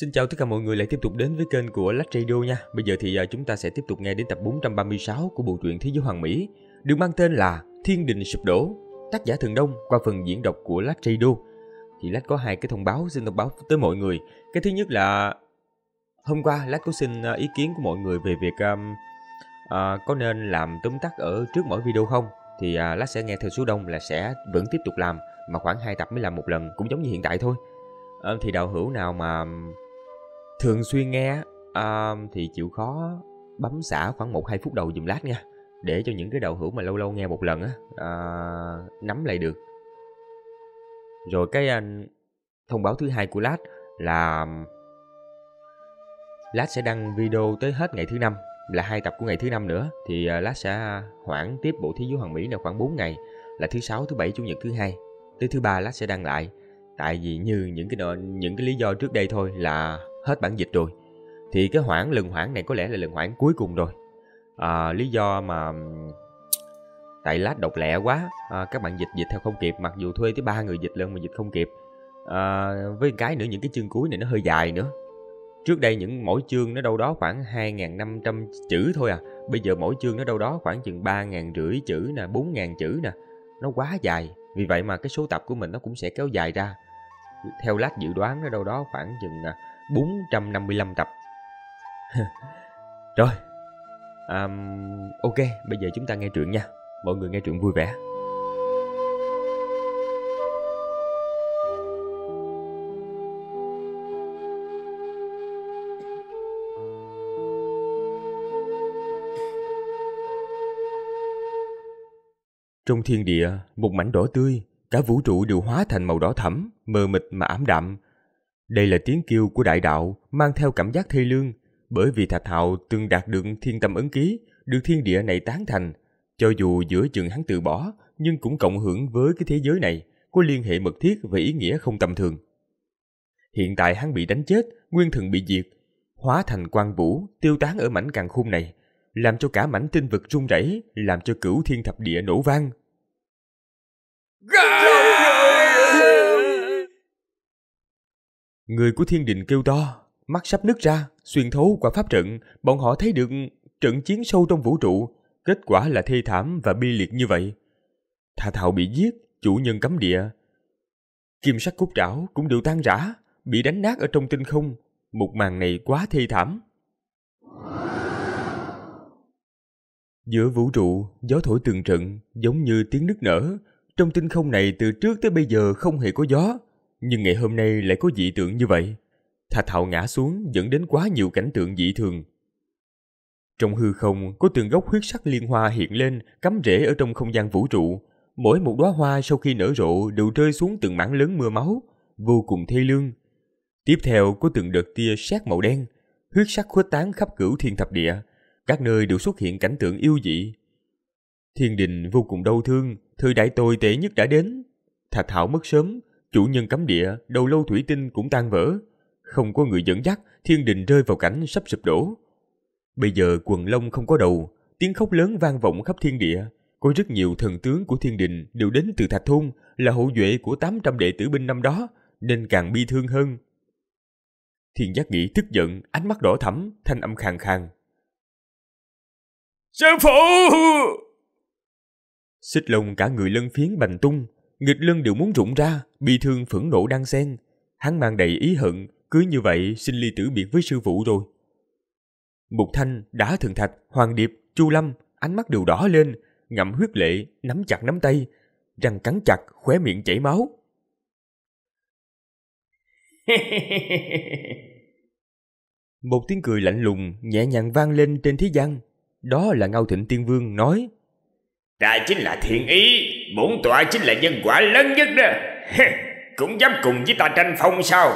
Xin chào tất cả mọi người lại tiếp tục đến với kênh của Lách Radio nha. Bây giờ thì à, chúng ta sẽ tiếp tục nghe đến tập 436 của bộ truyện Thế giới Hoàng Mỹ, được mang tên là Thiên đình sụp đổ, tác giả Thường Đông qua phần diễn đọc của Lách Radio. Thì Lách có hai cái thông báo xin thông báo tới mọi người. Cái thứ nhất là hôm qua Lách có xin à, ý kiến của mọi người về việc um, uh, có nên làm tóm tắt ở trước mỗi video không? Thì uh, Lách sẽ nghe theo số đông là sẽ vẫn tiếp tục làm mà khoảng 2 tập mới làm một lần cũng giống như hiện tại thôi. Uh, thì đạo hữu nào mà um, thường xuyên nghe uh, thì chịu khó bấm xả khoảng một hai phút đầu dùm lát nha để cho những cái đầu hữu mà lâu lâu nghe một lần á uh, nắm lại được rồi cái uh, thông báo thứ hai của lát là um, lát sẽ đăng video tới hết ngày thứ năm là hai tập của ngày thứ năm nữa thì à, lát sẽ hoãn tiếp bộ thế giới hoàng mỹ là khoảng 4 ngày là thứ sáu thứ bảy chủ nhật thứ hai tới thứ ba lát sẽ đăng lại tại vì như những cái những cái lý do trước đây thôi là hết bản dịch rồi thì cái hoãn lần hoãn này có lẽ là lần hoãn cuối cùng rồi à, lý do mà tại lát độc lẻ quá à, các bạn dịch dịch theo không kịp mặc dù thuê tới ba người dịch lận mà dịch không kịp à, với cái nữa những cái chương cuối này nó hơi dài nữa trước đây những mỗi chương nó đâu đó khoảng 2.500 chữ thôi à bây giờ mỗi chương nó đâu đó khoảng chừng ba ngàn rưỡi chữ nè bốn ngàn chữ nè nó quá dài vì vậy mà cái số tập của mình nó cũng sẽ kéo dài ra theo lát dự đoán nó đâu đó khoảng chừng à, 455 tập Rồi um, Ok, bây giờ chúng ta nghe truyện nha Mọi người nghe truyện vui vẻ Trong thiên địa, một mảnh đỏ tươi, cả vũ trụ đều hóa thành màu đỏ thẫm, mờ mịt mà ảm đạm, đây là tiếng kêu của đại đạo mang theo cảm giác thê lương, bởi vì Thạch Hạo từng đạt được thiên tâm ứng ký, được thiên địa này tán thành. Cho dù giữa chừng hắn từ bỏ, nhưng cũng cộng hưởng với cái thế giới này, có liên hệ mật thiết và ý nghĩa không tầm thường. Hiện tại hắn bị đánh chết, nguyên thần bị diệt, hóa thành quan vũ, tiêu tán ở mảnh càng khung này, làm cho cả mảnh tinh vực rung rẩy, làm cho cửu thiên thập địa nổ vang. Gà! Người của thiên đình kêu to, mắt sắp nứt ra, xuyên thấu qua pháp trận, bọn họ thấy được trận chiến sâu trong vũ trụ, kết quả là thê thảm và bi liệt như vậy. Thà thạo bị giết, chủ nhân cấm địa. Kim sắc cúc trảo cũng đều tan rã, bị đánh nát ở trong tinh không. Một màn này quá thê thảm. Giữa vũ trụ, gió thổi từng trận, giống như tiếng nước nở. Trong tinh không này từ trước tới bây giờ không hề có gió, nhưng ngày hôm nay lại có dị tượng như vậy. Thạch Hạo ngã xuống dẫn đến quá nhiều cảnh tượng dị thường. Trong hư không có từng gốc huyết sắc liên hoa hiện lên cắm rễ ở trong không gian vũ trụ. Mỗi một đóa hoa sau khi nở rộ đều rơi xuống từng mảng lớn mưa máu, vô cùng thê lương. Tiếp theo có từng đợt tia sét màu đen, huyết sắc khuếch tán khắp cửu thiên thập địa, các nơi đều xuất hiện cảnh tượng yêu dị. Thiên đình vô cùng đau thương, thời đại tồi tệ nhất đã đến. Thạch Thảo mất sớm, chủ nhân cấm địa, đầu lâu thủy tinh cũng tan vỡ. Không có người dẫn dắt, thiên đình rơi vào cảnh sắp sụp đổ. Bây giờ quần long không có đầu, tiếng khóc lớn vang vọng khắp thiên địa. Có rất nhiều thần tướng của thiên đình đều đến từ Thạch Thôn, là hậu duệ của 800 đệ tử binh năm đó, nên càng bi thương hơn. Thiên giác nghĩ tức giận, ánh mắt đỏ thẫm, thanh âm khàn khàn. Sư phụ! Xích lông cả người lân phiến bành tung, nghịch lân đều muốn rụng ra, bị thương phẫn nộ đang xen. Hắn mang đầy ý hận, cứ như vậy xin ly tử biệt với sư phụ rồi. Mục Thanh, đã Thường Thạch, Hoàng Điệp, Chu Lâm, ánh mắt đều đỏ lên, ngậm huyết lệ, nắm chặt nắm tay, răng cắn chặt, khóe miệng chảy máu. Một tiếng cười lạnh lùng, nhẹ nhàng vang lên trên thế gian. Đó là Ngao Thịnh Tiên Vương nói. Ta chính là thiện ý, bổn tọa chính là nhân quả lớn nhất đó Cũng dám cùng với ta tranh phong sao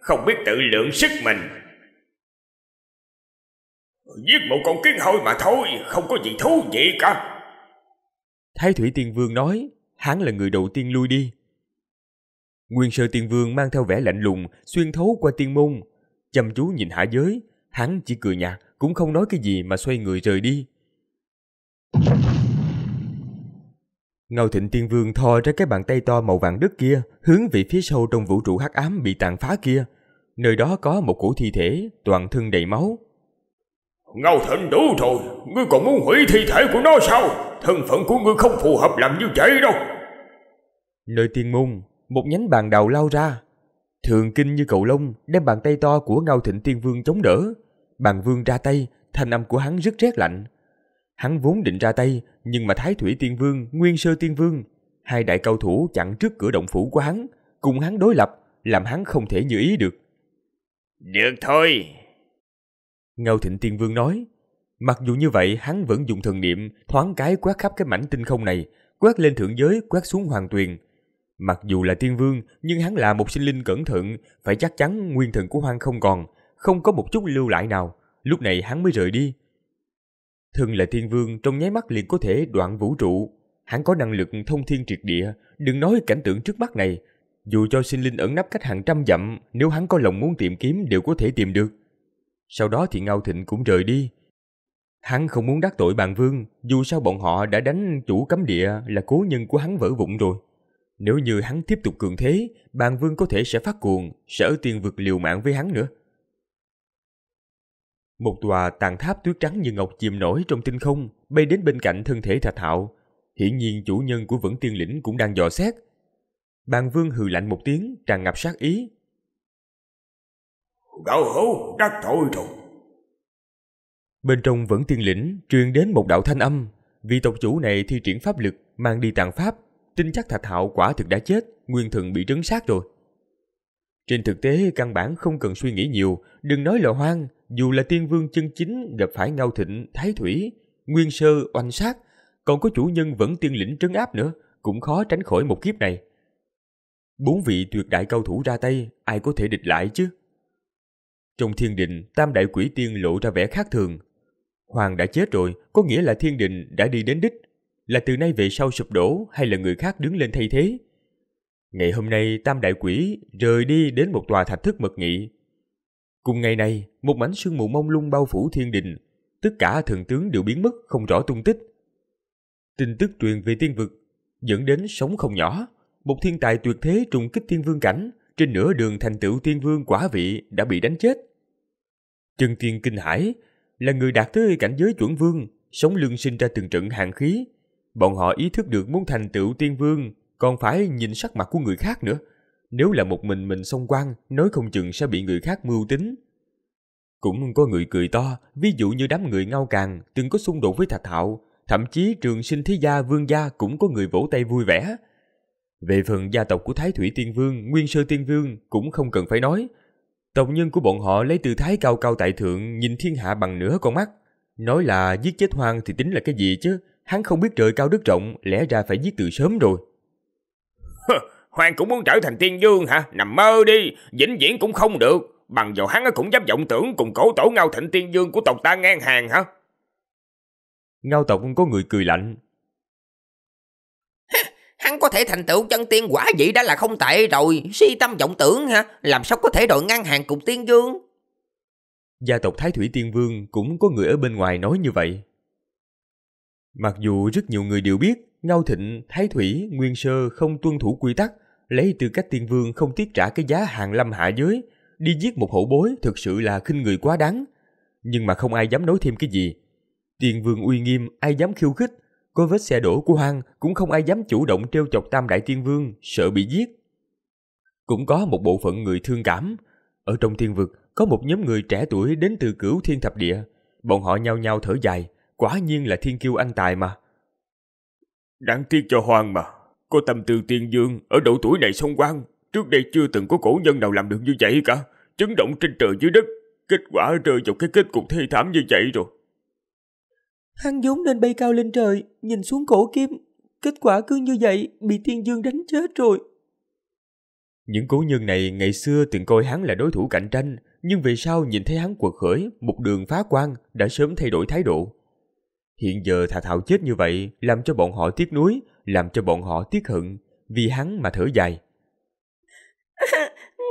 Không biết tự lượng sức mình Giết một con kiến hôi mà thôi Không có gì thú vị cả Thái Thủy Tiên Vương nói Hắn là người đầu tiên lui đi Nguyên sơ tiên vương mang theo vẻ lạnh lùng Xuyên thấu qua tiên môn Chăm chú nhìn hạ giới Hắn chỉ cười nhạt Cũng không nói cái gì mà xoay người rời đi Ngao Thịnh Tiên Vương thò ra cái bàn tay to màu vàng đất kia, hướng về phía sâu trong vũ trụ hắc ám bị tàn phá kia. Nơi đó có một cỗ thi thể, toàn thân đầy máu. Ngao Thịnh đủ rồi, ngươi còn muốn hủy thi thể của nó sao? Thân phận của ngươi không phù hợp làm như vậy đâu. Nơi tiên môn, một nhánh bàn đầu lao ra. Thường kinh như cậu lông, đem bàn tay to của Ngao Thịnh Tiên Vương chống đỡ. Bàn vương ra tay, thanh âm của hắn rất rét lạnh, Hắn vốn định ra tay, nhưng mà Thái Thủy Tiên Vương, Nguyên Sơ Tiên Vương, hai đại cao thủ chặn trước cửa động phủ của hắn, cùng hắn đối lập, làm hắn không thể như ý được. Được thôi. Ngao Thịnh Tiên Vương nói, mặc dù như vậy hắn vẫn dùng thần niệm thoáng cái quét khắp cái mảnh tinh không này, quét lên thượng giới, quét xuống hoàng tuyền. Mặc dù là tiên vương, nhưng hắn là một sinh linh cẩn thận, phải chắc chắn nguyên thần của hoang không còn, không có một chút lưu lại nào. Lúc này hắn mới rời đi, Thân là thiên vương trong nháy mắt liền có thể đoạn vũ trụ. Hắn có năng lực thông thiên triệt địa, đừng nói cảnh tượng trước mắt này. Dù cho sinh linh ẩn nấp cách hàng trăm dặm, nếu hắn có lòng muốn tìm kiếm đều có thể tìm được. Sau đó thì Ngao Thịnh cũng rời đi. Hắn không muốn đắc tội bàn vương, dù sao bọn họ đã đánh chủ cấm địa là cố nhân của hắn vỡ vụn rồi. Nếu như hắn tiếp tục cường thế, bàn vương có thể sẽ phát cuồng, sẽ ở tiền vực liều mạng với hắn nữa. Một tòa tàn tháp tuyết trắng như ngọc chìm nổi trong tinh không, bay đến bên cạnh thân thể Thạch Hạo. Hiển nhiên chủ nhân của Vẫn Tiên Lĩnh cũng đang dò xét. Bàn Vương hừ lạnh một tiếng, tràn ngập sát ý. Đạo hữu, đắc tội rồi. Bên trong Vẫn Tiên Lĩnh truyền đến một đạo thanh âm, vì tộc chủ này thi triển pháp lực mang đi tàn pháp, tin chắc Thạch Hạo quả thực đã chết, nguyên thần bị trấn sát rồi. Trên thực tế căn bản không cần suy nghĩ nhiều, đừng nói lò hoang, dù là tiên vương chân chính gặp phải ngao thịnh, thái thủy, nguyên sơ, oanh sát, còn có chủ nhân vẫn tiên lĩnh trấn áp nữa, cũng khó tránh khỏi một kiếp này. Bốn vị tuyệt đại cao thủ ra tay, ai có thể địch lại chứ? Trong thiên đình, tam đại quỷ tiên lộ ra vẻ khác thường. Hoàng đã chết rồi, có nghĩa là thiên đình đã đi đến đích. Là từ nay về sau sụp đổ hay là người khác đứng lên thay thế? Ngày hôm nay, tam đại quỷ rời đi đến một tòa thạch thức mật nghị, Cùng ngày này, một mảnh sương mù mông lung bao phủ thiên đình, tất cả thần tướng đều biến mất không rõ tung tích. Tin tức truyền về tiên vực dẫn đến sóng không nhỏ, một thiên tài tuyệt thế trùng kích thiên vương cảnh, trên nửa đường thành tựu tiên vương quả vị đã bị đánh chết. Chân tiên kinh hải là người đạt tới cảnh giới chuẩn vương, sống lưng sinh ra từng trận hàng khí. Bọn họ ý thức được muốn thành tựu tiên vương còn phải nhìn sắc mặt của người khác nữa, nếu là một mình mình xông quan, nói không chừng sẽ bị người khác mưu tính. Cũng có người cười to, ví dụ như đám người ngao càng từng có xung đột với Thạch Hạo, thậm chí trường sinh thế gia vương gia cũng có người vỗ tay vui vẻ. Về phần gia tộc của Thái Thủy Tiên Vương, Nguyên Sơ Tiên Vương cũng không cần phải nói. Tộc nhân của bọn họ lấy từ thái cao cao tại thượng nhìn thiên hạ bằng nửa con mắt. Nói là giết chết hoang thì tính là cái gì chứ, hắn không biết trời cao đất rộng, lẽ ra phải giết từ sớm rồi. Hoàng cũng muốn trở thành tiên dương hả? Nằm mơ đi, vĩnh viễn cũng không được. Bằng dầu hắn cũng dám vọng tưởng cùng cổ tổ ngao thịnh tiên dương của tộc ta ngang hàng hả? Ngao tộc có người cười lạnh. hắn có thể thành tựu chân tiên quả vậy đã là không tệ rồi. Si tâm vọng tưởng hả? Làm sao có thể đội ngang hàng cùng tiên dương? Gia tộc Thái Thủy Tiên Vương cũng có người ở bên ngoài nói như vậy. Mặc dù rất nhiều người đều biết Ngao Thịnh, Thái Thủy, Nguyên Sơ không tuân thủ quy tắc lấy tư cách tiên vương không tiếc trả cái giá hàng lâm hạ giới, đi giết một hậu bối thực sự là khinh người quá đáng. Nhưng mà không ai dám nói thêm cái gì. Tiên vương uy nghiêm ai dám khiêu khích, có vết xe đổ của hoang cũng không ai dám chủ động trêu chọc tam đại tiên vương, sợ bị giết. Cũng có một bộ phận người thương cảm. Ở trong thiên vực có một nhóm người trẻ tuổi đến từ cửu thiên thập địa. Bọn họ nhau nhau thở dài, quả nhiên là thiên kiêu anh tài mà. Đáng tiếc cho hoang mà, có tâm tư tiên dương ở độ tuổi này sông quan, trước đây chưa từng có cổ nhân nào làm được như vậy cả, chấn động trên trời dưới đất, kết quả rơi vào cái kết cục thê thảm như vậy rồi. Hắn vốn nên bay cao lên trời, nhìn xuống cổ kim, kết quả cứ như vậy, bị tiên dương đánh chết rồi. Những cố nhân này ngày xưa từng coi hắn là đối thủ cạnh tranh, nhưng về sau nhìn thấy hắn quật khởi, một đường phá quan, đã sớm thay đổi thái độ. Hiện giờ thà thạo chết như vậy, làm cho bọn họ tiếc nuối, làm cho bọn họ tiếc hận, vì hắn mà thở dài.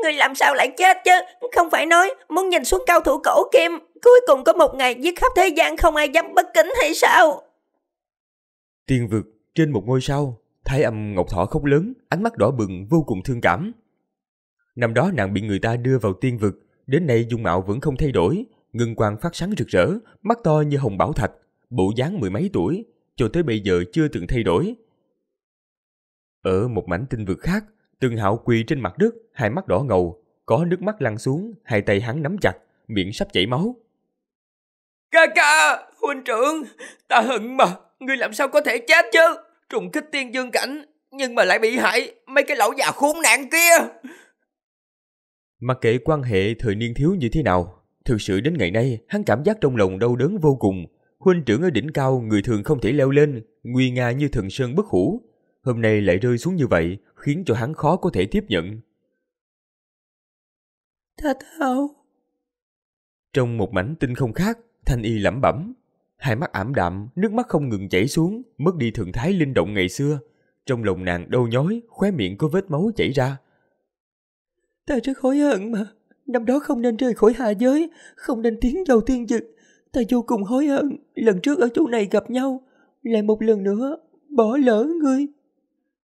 người làm sao lại chết chứ, không phải nói muốn nhìn xuống cao thủ cổ kim, cuối cùng có một ngày giết khắp thế gian không ai dám bất kính hay sao? Tiên vực trên một ngôi sao, thái âm Ngọc Thọ khóc lớn, ánh mắt đỏ bừng vô cùng thương cảm. Năm đó nàng bị người ta đưa vào tiên vực, đến nay dung mạo vẫn không thay đổi, ngưng quang phát sáng rực rỡ, mắt to như hồng bảo thạch, bộ dáng mười mấy tuổi, cho tới bây giờ chưa từng thay đổi, ở một mảnh tinh vực khác, Tường Hạo quỳ trên mặt đất, hai mắt đỏ ngầu, có nước mắt lăn xuống, hai tay hắn nắm chặt, miệng sắp chảy máu. Ca ca, huynh trưởng, ta hận mà, ngươi làm sao có thể chết chứ? Trùng kích tiên dương cảnh, nhưng mà lại bị hại mấy cái lão già khốn nạn kia. Mặc kệ quan hệ thời niên thiếu như thế nào, thực sự đến ngày nay hắn cảm giác trong lòng đau đớn vô cùng. Huynh trưởng ở đỉnh cao người thường không thể leo lên, nguy nga như thần sơn bất hủ, hôm nay lại rơi xuống như vậy, khiến cho hắn khó có thể tiếp nhận. Tha thao. Trong một mảnh tinh không khác, Thanh Y lẩm bẩm, hai mắt ảm đạm, nước mắt không ngừng chảy xuống, mất đi thần thái linh động ngày xưa. Trong lòng nàng đau nhói, khóe miệng có vết máu chảy ra. Ta rất hối hận mà, năm đó không nên rời khỏi hạ giới, không nên tiến vào tiên vực. Ta vô cùng hối hận, lần trước ở chỗ này gặp nhau, lại một lần nữa, bỏ lỡ ngươi.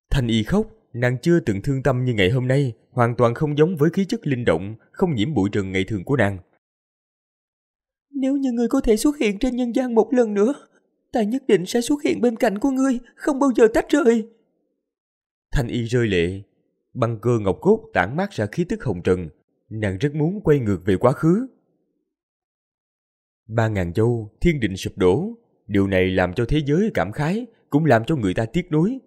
Thanh Y khóc, nàng chưa từng thương tâm như ngày hôm nay, hoàn toàn không giống với khí chất linh động, không nhiễm bụi trần ngày thường của nàng. Nếu như ngươi có thể xuất hiện trên nhân gian một lần nữa, ta nhất định sẽ xuất hiện bên cạnh của ngươi, không bao giờ tách rời. Thanh Y rơi lệ, băng cơ ngọc cốt tản mát ra khí tức hồng trần, nàng rất muốn quay ngược về quá khứ. Ba ngàn châu, thiên định sụp đổ, điều này làm cho thế giới cảm khái, cũng làm cho người ta tiếc nuối,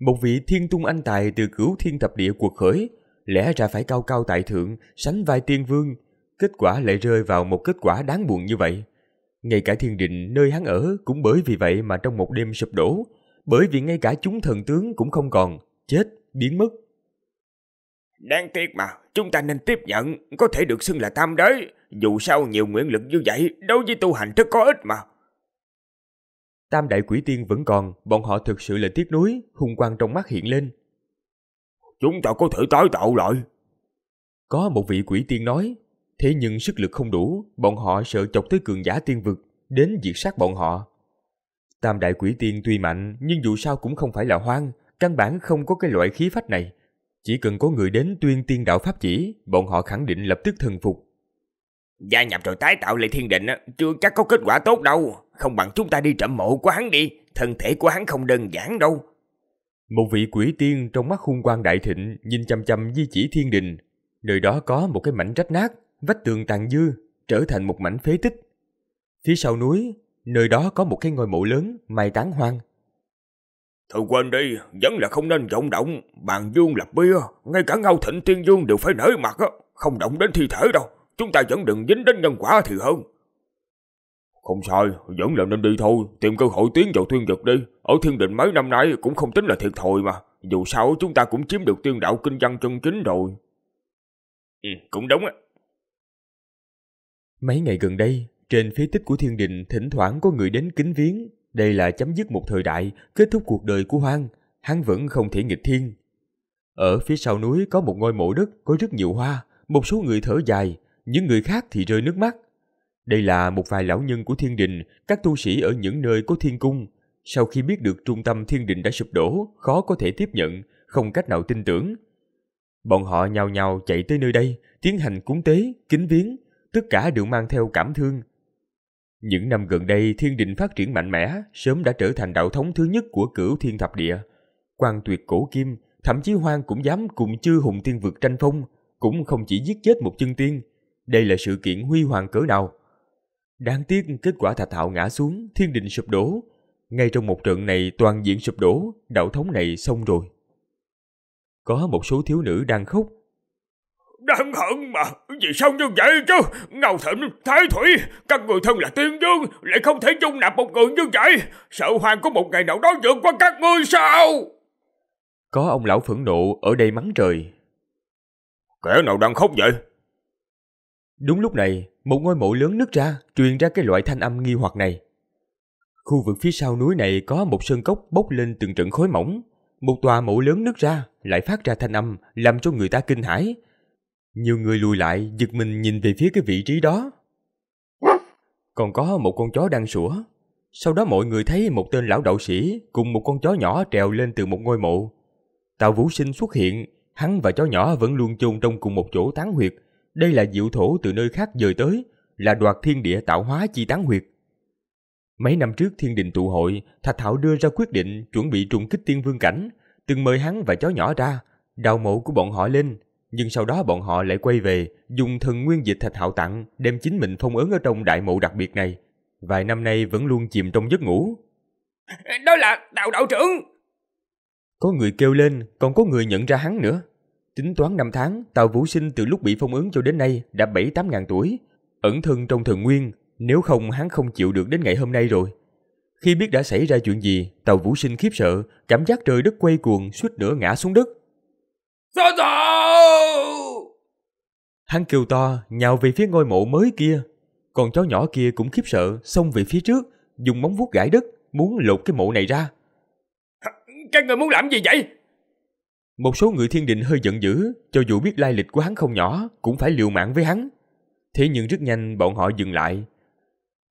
một vị thiên tung anh tài từ cửu thiên thập địa cuộc khởi, lẽ ra phải cao cao tại thượng, sánh vai tiên vương, kết quả lại rơi vào một kết quả đáng buồn như vậy. Ngay cả thiên định nơi hắn ở cũng bởi vì vậy mà trong một đêm sụp đổ, bởi vì ngay cả chúng thần tướng cũng không còn, chết, biến mất. Đáng tiếc mà, chúng ta nên tiếp nhận, có thể được xưng là tam đế, dù sao nhiều nguyện lực như vậy đối với tu hành rất có ích mà. Tam đại quỷ tiên vẫn còn, bọn họ thực sự là tiếc nuối, hung quang trong mắt hiện lên. Chúng ta có thể tái tạo lại. Có một vị quỷ tiên nói, thế nhưng sức lực không đủ, bọn họ sợ chọc tới cường giả tiên vực, đến diệt sát bọn họ. Tam đại quỷ tiên tuy mạnh, nhưng dù sao cũng không phải là hoang, căn bản không có cái loại khí phách này. Chỉ cần có người đến tuyên tiên đạo pháp chỉ, bọn họ khẳng định lập tức thần phục, Gia nhập rồi tái tạo lại thiên định chưa chắc có kết quả tốt đâu. Không bằng chúng ta đi trộm mộ của hắn đi, thân thể của hắn không đơn giản đâu. Một vị quỷ tiên trong mắt hung quan đại thịnh nhìn chăm chăm di chỉ thiên đình. Nơi đó có một cái mảnh rách nát, vách tường tàn dư, trở thành một mảnh phế tích. Phía sau núi, nơi đó có một cái ngôi mộ lớn, mai tán hoang. Thôi quên đi, vẫn là không nên vọng động, bàn dương lập bia, ngay cả ngao thịnh tiên dương đều phải nở mặt không động đến thi thể đâu chúng ta vẫn đừng dính đến nhân quả thì hơn. Không sai, vẫn là nên đi thôi, tìm cơ hội tiến vào thiên vực đi. Ở thiên định mấy năm nay cũng không tính là thiệt thòi mà, dù sao chúng ta cũng chiếm được tiên đạo kinh văn chân chính rồi. Ừ, cũng đúng á. Mấy ngày gần đây, trên phía tích của thiên đình thỉnh thoảng có người đến kính viếng. Đây là chấm dứt một thời đại, kết thúc cuộc đời của Hoang. Hắn vẫn không thể nghịch thiên. Ở phía sau núi có một ngôi mộ đất có rất nhiều hoa. Một số người thở dài, những người khác thì rơi nước mắt. Đây là một vài lão nhân của thiên đình, các tu sĩ ở những nơi có thiên cung. Sau khi biết được trung tâm thiên đình đã sụp đổ, khó có thể tiếp nhận, không cách nào tin tưởng. Bọn họ nhào nhào chạy tới nơi đây, tiến hành cúng tế, kính viếng, tất cả đều mang theo cảm thương. Những năm gần đây, thiên đình phát triển mạnh mẽ, sớm đã trở thành đạo thống thứ nhất của cửu thiên thập địa. quan tuyệt cổ kim, thậm chí hoang cũng dám cùng chư hùng tiên vực tranh phong, cũng không chỉ giết chết một chân tiên, đây là sự kiện huy hoàng cỡ nào. Đáng tiếc kết quả Thạch thạo ngã xuống, thiên đình sụp đổ. Ngay trong một trận này toàn diện sụp đổ, đạo thống này xong rồi. Có một số thiếu nữ đang khóc. Đáng hận mà, vì sao như vậy chứ? Ngầu thịnh, thái thủy, các người thân là tiên dương, lại không thể dung nạp một người như vậy. Sợ hoàng có một ngày nào đó vượt qua các ngươi sao? Có ông lão phẫn nộ ở đây mắng trời. Kẻ nào đang khóc vậy? Đúng lúc này, một ngôi mộ lớn nứt ra, truyền ra cái loại thanh âm nghi hoặc này. Khu vực phía sau núi này có một sơn cốc bốc lên từng trận khói mỏng. Một tòa mộ lớn nứt ra, lại phát ra thanh âm, làm cho người ta kinh hãi. Nhiều người lùi lại, giật mình nhìn về phía cái vị trí đó. Còn có một con chó đang sủa. Sau đó mọi người thấy một tên lão đạo sĩ cùng một con chó nhỏ trèo lên từ một ngôi mộ. Tào Vũ Sinh xuất hiện, hắn và chó nhỏ vẫn luôn chôn trong cùng một chỗ tán huyệt, đây là diệu thổ từ nơi khác dời tới, là đoạt thiên địa tạo hóa chi tán huyệt. Mấy năm trước thiên đình tụ hội, Thạch Thảo đưa ra quyết định chuẩn bị trùng kích tiên vương cảnh, từng mời hắn và chó nhỏ ra, đào mộ của bọn họ lên, nhưng sau đó bọn họ lại quay về, dùng thần nguyên dịch Thạch Thảo tặng, đem chính mình phong ấn ở trong đại mộ đặc biệt này. Vài năm nay vẫn luôn chìm trong giấc ngủ. Đó là đạo đạo trưởng! Có người kêu lên, còn có người nhận ra hắn nữa. Tính toán năm tháng, Tào Vũ Sinh từ lúc bị phong ấn cho đến nay đã 7-8 ngàn tuổi, ẩn thân trong thần nguyên, nếu không hắn không chịu được đến ngày hôm nay rồi. Khi biết đã xảy ra chuyện gì, Tàu Vũ Sinh khiếp sợ, cảm giác trời đất quay cuồng suýt nữa ngã xuống đất. Sao sao? Hắn kêu to, nhào về phía ngôi mộ mới kia. Còn chó nhỏ kia cũng khiếp sợ, xông về phía trước, dùng móng vuốt gãi đất, muốn lột cái mộ này ra. Các người muốn làm gì vậy? Một số người thiên định hơi giận dữ, cho dù biết lai lịch của hắn không nhỏ, cũng phải liều mạng với hắn. Thế nhưng rất nhanh bọn họ dừng lại.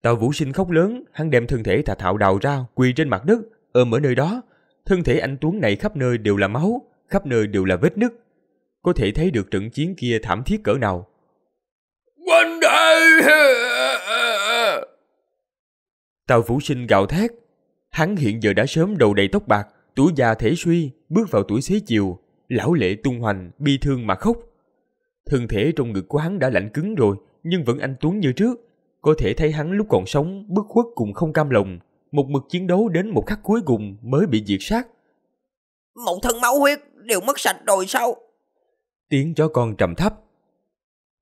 Tào Vũ Sinh khóc lớn, hắn đem thân thể thà thạo đào ra, quỳ trên mặt đất, ôm ở nơi đó. Thân thể anh Tuấn này khắp nơi đều là máu, khắp nơi đều là vết nứt. Có thể thấy được trận chiến kia thảm thiết cỡ nào. Quanh đây! Tào Vũ Sinh gào thét. Hắn hiện giờ đã sớm đầu đầy tóc bạc, Tuổi già thể suy, bước vào tuổi xế chiều, lão lệ tung hoành, bi thương mà khóc. Thân thể trong ngực của hắn đã lạnh cứng rồi, nhưng vẫn anh tuấn như trước. Có thể thấy hắn lúc còn sống, bức khuất cùng không cam lòng, một mực chiến đấu đến một khắc cuối cùng mới bị diệt sát. mẫu thân máu huyết đều mất sạch rồi sao? Tiếng chó con trầm thấp.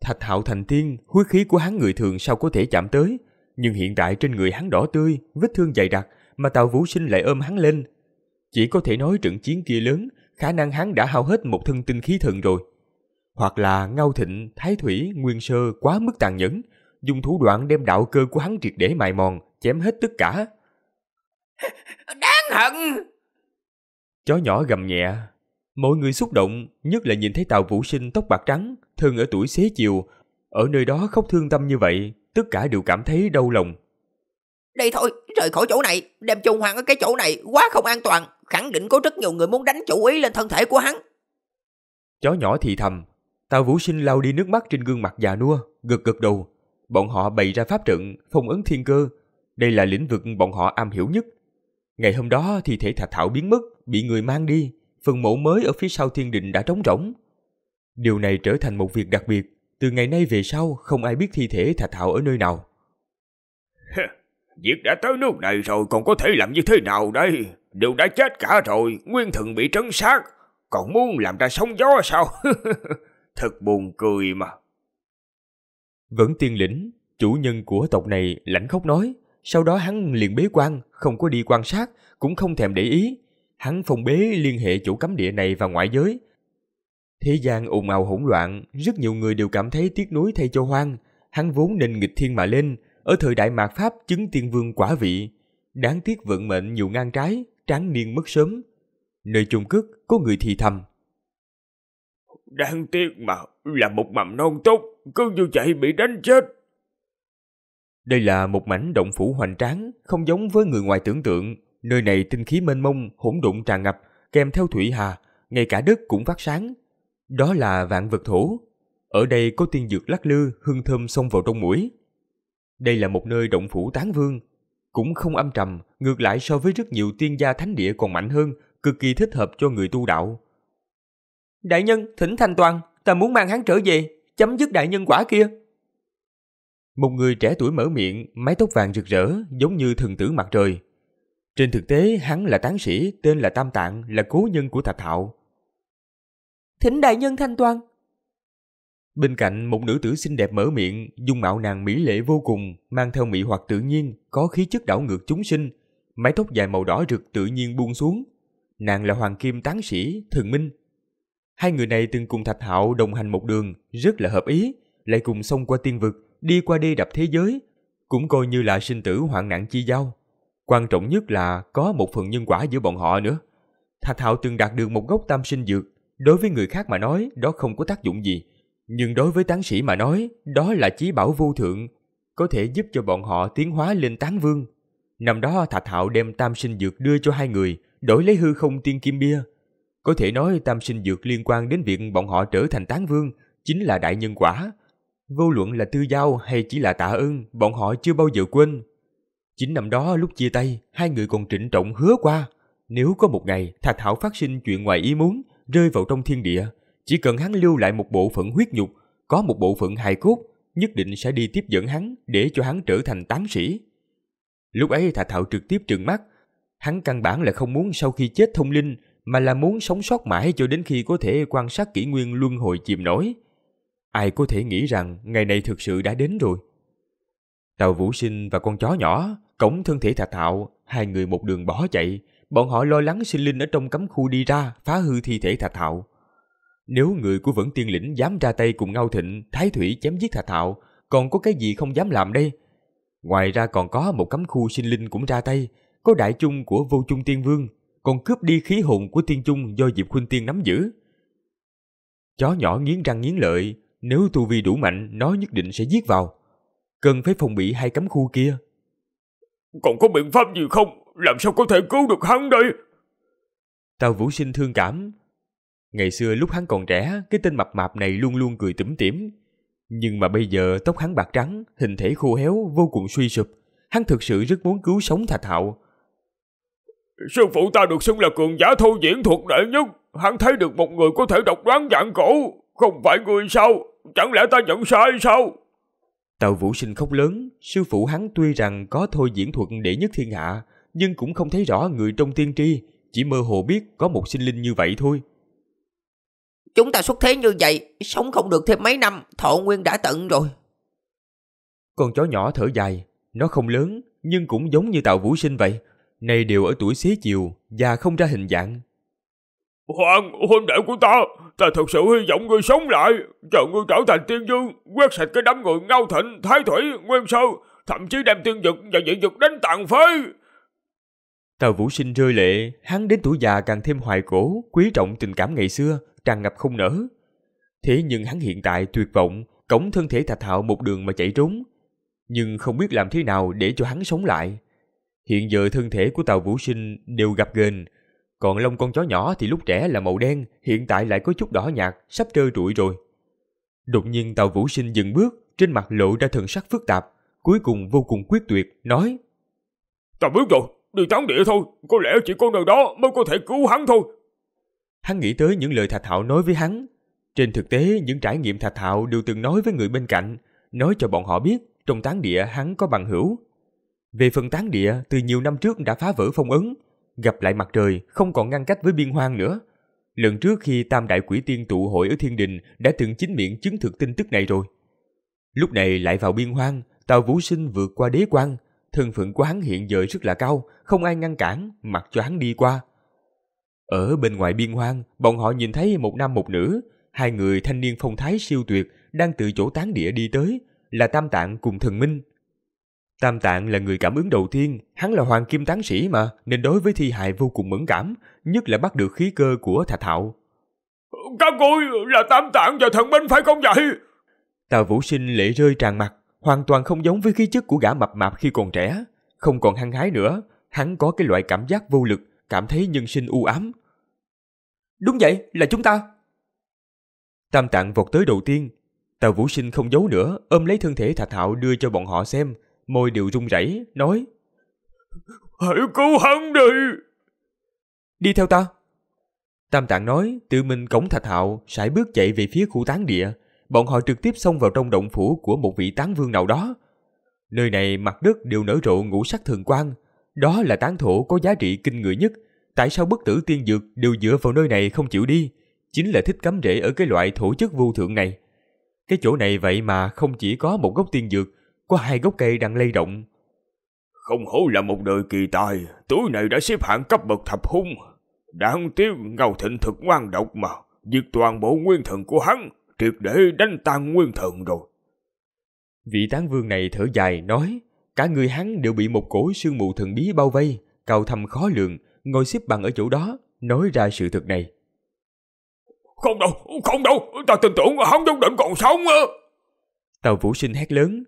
Thạch hạo thành tiên, huyết khí của hắn người thường sao có thể chạm tới. Nhưng hiện tại trên người hắn đỏ tươi, vết thương dày đặc, mà Tào Vũ Sinh lại ôm hắn lên, chỉ có thể nói trận chiến kia lớn, khả năng hắn đã hao hết một thân tinh khí thần rồi. Hoặc là Ngao Thịnh, Thái Thủy, Nguyên Sơ quá mức tàn nhẫn, dùng thủ đoạn đem đạo cơ của hắn triệt để mài mòn, chém hết tất cả. Đáng hận! Chó nhỏ gầm nhẹ. Mọi người xúc động, nhất là nhìn thấy tàu Vũ Sinh tóc bạc trắng, thường ở tuổi xế chiều, ở nơi đó khóc thương tâm như vậy, tất cả đều cảm thấy đau lòng. Đây thôi, rời khỏi chỗ này, đem chung hoàng ở cái chỗ này quá không an toàn khẳng định có rất nhiều người muốn đánh chủ ý lên thân thể của hắn. Chó nhỏ thì thầm, Tào Vũ Sinh lau đi nước mắt trên gương mặt già nua, gật gật đầu. Bọn họ bày ra pháp trận, phong ấn thiên cơ. Đây là lĩnh vực bọn họ am hiểu nhất. Ngày hôm đó thi thể Thạch Thảo biến mất, bị người mang đi. Phần mộ mới ở phía sau thiên định đã trống rỗng. Điều này trở thành một việc đặc biệt. Từ ngày nay về sau, không ai biết thi thể Thạch Thảo ở nơi nào. Việc đã tới nước này rồi còn có thể làm như thế nào đây? đều đã chết cả rồi, nguyên thần bị trấn sát, còn muốn làm ra sóng gió sao? Thật buồn cười mà. Vẫn tiên lĩnh, chủ nhân của tộc này lãnh khóc nói, sau đó hắn liền bế quan, không có đi quan sát, cũng không thèm để ý. Hắn phong bế liên hệ chủ cấm địa này và ngoại giới. Thế gian ồn ào hỗn loạn, rất nhiều người đều cảm thấy tiếc nuối thay cho hoang. Hắn vốn nên nghịch thiên mà lên, ở thời đại mạt Pháp chứng tiên vương quả vị. Đáng tiếc vận mệnh nhiều ngang trái, tráng niên mất sớm. Nơi chung cất có người thì thầm. Đáng tiếc mà là một mầm non tốt, cứ như vậy bị đánh chết. Đây là một mảnh động phủ hoành tráng, không giống với người ngoài tưởng tượng. Nơi này tinh khí mênh mông, hỗn độn tràn ngập, kèm theo thủy hà, ngay cả đất cũng phát sáng. Đó là vạn vật thổ. Ở đây có tiên dược lắc lư, hương thơm xông vào trong mũi. Đây là một nơi động phủ tán vương, cũng không âm trầm, ngược lại so với rất nhiều tiên gia thánh địa còn mạnh hơn, cực kỳ thích hợp cho người tu đạo. Đại nhân, thỉnh thanh toàn, ta muốn mang hắn trở về, chấm dứt đại nhân quả kia. Một người trẻ tuổi mở miệng, mái tóc vàng rực rỡ, giống như thần tử mặt trời. Trên thực tế, hắn là tán sĩ, tên là Tam Tạng, là cố nhân của Thạch Thạo. Thỉnh đại nhân thanh toàn, Bên cạnh một nữ tử xinh đẹp mở miệng, dung mạo nàng mỹ lệ vô cùng, mang theo mỹ hoặc tự nhiên, có khí chất đảo ngược chúng sinh. Mái tóc dài màu đỏ rực tự nhiên buông xuống. Nàng là Hoàng Kim Tán Sĩ, Thường Minh. Hai người này từng cùng Thạch Hạo đồng hành một đường, rất là hợp ý, lại cùng xông qua tiên vực, đi qua đi đập thế giới, cũng coi như là sinh tử hoạn nạn chi giao. Quan trọng nhất là có một phần nhân quả giữa bọn họ nữa. Thạch Hạo từng đạt được một gốc tam sinh dược, đối với người khác mà nói đó không có tác dụng gì, nhưng đối với tán sĩ mà nói, đó là chí bảo vô thượng, có thể giúp cho bọn họ tiến hóa lên tán vương. Năm đó Thạch Hạo đem tam sinh dược đưa cho hai người, đổi lấy hư không tiên kim bia. Có thể nói tam sinh dược liên quan đến việc bọn họ trở thành tán vương, chính là đại nhân quả. Vô luận là tư giao hay chỉ là tạ ơn, bọn họ chưa bao giờ quên. Chính năm đó lúc chia tay, hai người còn trịnh trọng hứa qua. Nếu có một ngày Thạch Hạo phát sinh chuyện ngoài ý muốn, rơi vào trong thiên địa, chỉ cần hắn lưu lại một bộ phận huyết nhục, có một bộ phận hài cốt, nhất định sẽ đi tiếp dẫn hắn để cho hắn trở thành tán sĩ. Lúc ấy Thạch Thạo trực tiếp trừng mắt, hắn căn bản là không muốn sau khi chết thông linh mà là muốn sống sót mãi cho đến khi có thể quan sát kỷ nguyên luân hồi chìm nổi. Ai có thể nghĩ rằng ngày này thực sự đã đến rồi. Tàu Vũ Sinh và con chó nhỏ, cổng thân thể Thạch Thạo, hai người một đường bỏ chạy, bọn họ lo lắng sinh linh ở trong cấm khu đi ra phá hư thi thể Thạch Thạo. Nếu người của Vẫn Tiên Lĩnh dám ra tay cùng Ngao Thịnh, Thái Thủy chém giết thạch Thạo, còn có cái gì không dám làm đây? Ngoài ra còn có một cấm khu sinh linh cũng ra tay, có đại chung của vô chung tiên vương, còn cướp đi khí hồn của tiên chung do Diệp Khuynh Tiên nắm giữ. Chó nhỏ nghiến răng nghiến lợi, nếu tu vi đủ mạnh nó nhất định sẽ giết vào. Cần phải phòng bị hai cấm khu kia. Còn có biện pháp gì không? Làm sao có thể cứu được hắn đây? Tào Vũ Sinh thương cảm, Ngày xưa lúc hắn còn trẻ, cái tên mập mạp này luôn luôn cười tủm tỉm. Nhưng mà bây giờ tóc hắn bạc trắng, hình thể khô héo, vô cùng suy sụp. Hắn thực sự rất muốn cứu sống Thạch Hạo. Sư phụ ta được xưng là cường giả thô diễn thuật đệ nhất. Hắn thấy được một người có thể độc đoán dạng cổ. Không phải người sao? Chẳng lẽ ta nhận sai sao? Tàu vũ sinh khóc lớn, sư phụ hắn tuy rằng có thôi diễn thuật đệ nhất thiên hạ, nhưng cũng không thấy rõ người trong tiên tri, chỉ mơ hồ biết có một sinh linh như vậy thôi. Chúng ta xuất thế như vậy, sống không được thêm mấy năm, thọ nguyên đã tận rồi. Con chó nhỏ thở dài, nó không lớn, nhưng cũng giống như tạo vũ sinh vậy. Này đều ở tuổi xế chiều, già không ra hình dạng. Hoàng, huynh đệ của ta, ta thật sự hy vọng ngươi sống lại, chờ ngươi trở thành tiên dương, quét sạch cái đám người ngao thịnh, thái thủy, nguyên sơ, thậm chí đem tiên dực và dị dực đến tàn phế. Tào Vũ Sinh rơi lệ, hắn đến tuổi già càng thêm hoài cổ, quý trọng tình cảm ngày xưa, tràn ngập không nở. Thế nhưng hắn hiện tại tuyệt vọng, cống thân thể Thạch Hạo một đường mà chạy trốn, nhưng không biết làm thế nào để cho hắn sống lại. Hiện giờ thân thể của tàu Vũ Sinh đều gặp ghềnh, còn lông con chó nhỏ thì lúc trẻ là màu đen, hiện tại lại có chút đỏ nhạt, sắp trơ trụi rồi. Đột nhiên tàu Vũ Sinh dừng bước, trên mặt lộ ra thần sắc phức tạp, cuối cùng vô cùng quyết tuyệt, nói Ta biết rồi, đi tán địa thôi, có lẽ chỉ con đường đó mới có thể cứu hắn thôi, Hắn nghĩ tới những lời Thạch Hạo nói với hắn. Trên thực tế, những trải nghiệm Thạch Hạo đều từng nói với người bên cạnh, nói cho bọn họ biết trong tán địa hắn có bằng hữu. Về phần tán địa, từ nhiều năm trước đã phá vỡ phong ấn, gặp lại mặt trời không còn ngăn cách với biên hoang nữa. Lần trước khi Tam Đại Quỷ Tiên tụ hội ở Thiên Đình đã từng chính miệng chứng thực tin tức này rồi. Lúc này lại vào biên hoang, tàu Vũ Sinh vượt qua đế quan, thân phận của hắn hiện giờ rất là cao, không ai ngăn cản, mặc cho hắn đi qua. Ở bên ngoài biên hoang, bọn họ nhìn thấy một nam một nữ, hai người thanh niên phong thái siêu tuyệt đang từ chỗ tán địa đi tới, là Tam Tạng cùng Thần Minh. Tam Tạng là người cảm ứng đầu tiên, hắn là hoàng kim tán sĩ mà, nên đối với thi hài vô cùng mẫn cảm, nhất là bắt được khí cơ của Thạch Hạo. Các cô là Tam Tạng và Thần Minh phải không vậy? Tào Vũ Sinh lệ rơi tràn mặt, hoàn toàn không giống với khí chất của gã mập mạp khi còn trẻ, không còn hăng hái nữa, hắn có cái loại cảm giác vô lực, cảm thấy nhân sinh u ám. Đúng vậy, là chúng ta. Tam tạng vọt tới đầu tiên. Tào Vũ Sinh không giấu nữa, ôm lấy thân thể Thạch Hạo đưa cho bọn họ xem, môi đều run rẩy, nói: "Hãy cứu hắn đi." "Đi theo ta." Tam Tạng nói, tự mình cổng Thạch Hạo, sải bước chạy về phía khu tán địa, bọn họ trực tiếp xông vào trong động phủ của một vị tán vương nào đó. Nơi này mặt đất đều nở rộ ngũ sắc thường quang, đó là tán thổ có giá trị kinh người nhất. Tại sao bất tử tiên dược đều dựa vào nơi này không chịu đi? Chính là thích cắm rễ ở cái loại thổ chất vô thượng này. Cái chỗ này vậy mà không chỉ có một gốc tiên dược, có hai gốc cây đang lay động. Không hổ là một đời kỳ tài, túi này đã xếp hạng cấp bậc thập hung. Đáng tiếc ngầu thịnh thực ngoan độc mà, diệt toàn bộ nguyên thần của hắn, triệt để đánh tan nguyên thần rồi. Vị tán vương này thở dài nói, Cả người hắn đều bị một cổ sương mù thần bí bao vây, cao thâm khó lường, ngồi xếp bằng ở chỗ đó, nói ra sự thật này. Không đâu, không đâu, ta tin tưởng hắn nhất định còn sống á. Tàu vũ sinh hét lớn.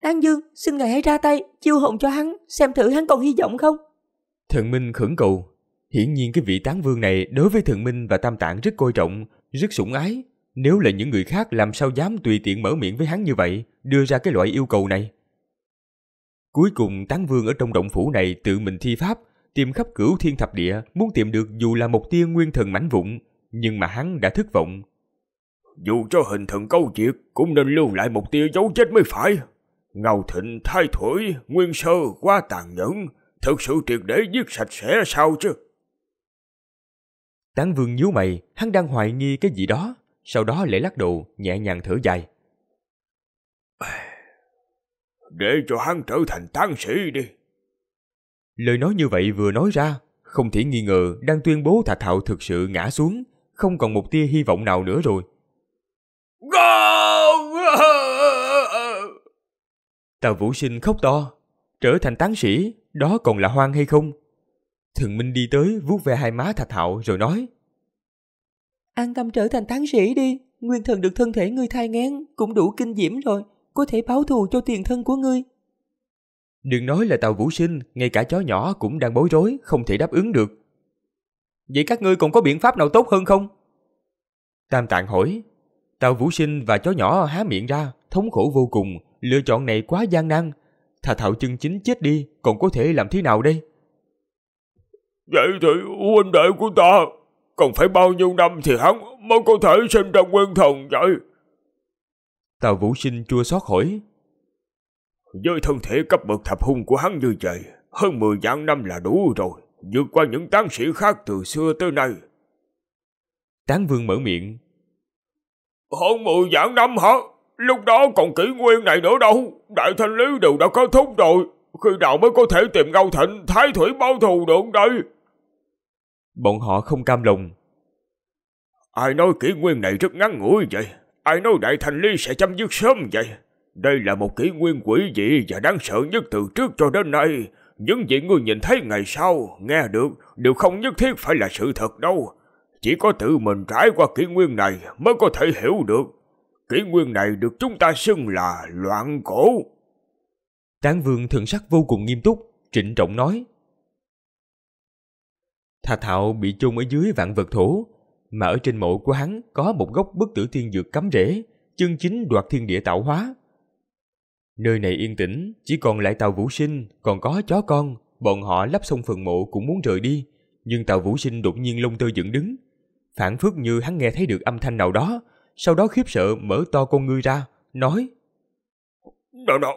An Dương, xin ngài hãy ra tay, chiêu hồn cho hắn, xem thử hắn còn hy vọng không. Thần Minh khẩn cầu. Hiển nhiên cái vị tán vương này đối với thần Minh và Tam Tạng rất coi trọng, rất sủng ái. Nếu là những người khác làm sao dám tùy tiện mở miệng với hắn như vậy, đưa ra cái loại yêu cầu này. Cuối cùng tán vương ở trong động phủ này tự mình thi pháp, tìm khắp cửu thiên thập địa, muốn tìm được dù là một tia nguyên thần mảnh vụn, nhưng mà hắn đã thất vọng. Dù cho hình thần câu chuyện cũng nên lưu lại một tia dấu chết mới phải. Ngầu thịnh thay thổi, nguyên sơ quá tàn nhẫn, thực sự triệt để giết sạch sẽ sao chứ? Tán vương nhíu mày, hắn đang hoài nghi cái gì đó, sau đó lại lắc đầu, nhẹ nhàng thở dài. Để cho hắn trở thành tăng sĩ đi. Lời nói như vậy vừa nói ra, không thể nghi ngờ đang tuyên bố Thạch Hạo thực sự ngã xuống, không còn một tia hy vọng nào nữa rồi. Tào Vũ Sinh khóc to, trở thành tán sĩ, đó còn là hoang hay không? Thần Minh đi tới vuốt ve hai má Thạch Hạo rồi nói. An tâm trở thành tán sĩ đi, nguyên thần được thân thể ngươi thai ngán cũng đủ kinh diễm rồi, có thể báo thù cho tiền thân của ngươi. Đừng nói là tàu vũ sinh, ngay cả chó nhỏ cũng đang bối rối, không thể đáp ứng được. Vậy các ngươi còn có biện pháp nào tốt hơn không? Tam tạng hỏi. Tàu vũ sinh và chó nhỏ há miệng ra, thống khổ vô cùng, lựa chọn này quá gian nan. Thà thạo chân chính chết đi, còn có thể làm thế nào đây? Vậy thì huynh đệ của ta, còn phải bao nhiêu năm thì hắn mới có thể sinh ra nguyên thần vậy? Tào Vũ Sinh chua xót hỏi. Với thân thể cấp bậc thập hung của hắn như vậy, hơn 10 vạn năm là đủ rồi, vượt qua những tán sĩ khác từ xưa tới nay. Tán Vương mở miệng. Hơn 10 vạn năm hả? Lúc đó còn kỷ nguyên này nữa đâu, đại thanh lý đều đã kết thúc rồi, khi nào mới có thể tìm ngao Thịnh thái thủy báo thù được đây? Bọn họ không cam lòng. Ai nói kỷ nguyên này rất ngắn ngủi vậy? Ai nói đại thành ly sẽ chấm dứt sớm vậy? Đây là một kỷ nguyên quỷ dị và đáng sợ nhất từ trước cho đến nay. Những gì ngươi nhìn thấy ngày sau, nghe được, đều không nhất thiết phải là sự thật đâu. Chỉ có tự mình trải qua kỷ nguyên này mới có thể hiểu được. Kỷ nguyên này được chúng ta xưng là loạn cổ. Tán vương thần sắc vô cùng nghiêm túc, trịnh trọng nói. Thà thạo bị chôn ở dưới vạn vật thổ, mà ở trên mộ của hắn có một gốc bức tử thiên dược cắm rễ, chân chính đoạt thiên địa tạo hóa. Nơi này yên tĩnh, chỉ còn lại Tàu Vũ Sinh, còn có chó con, bọn họ lắp xong phần mộ cũng muốn rời đi, nhưng Tàu Vũ Sinh đột nhiên lông tơ dựng đứng. Phản phước như hắn nghe thấy được âm thanh nào đó, sau đó khiếp sợ mở to con ngươi ra, nói "đạo nào,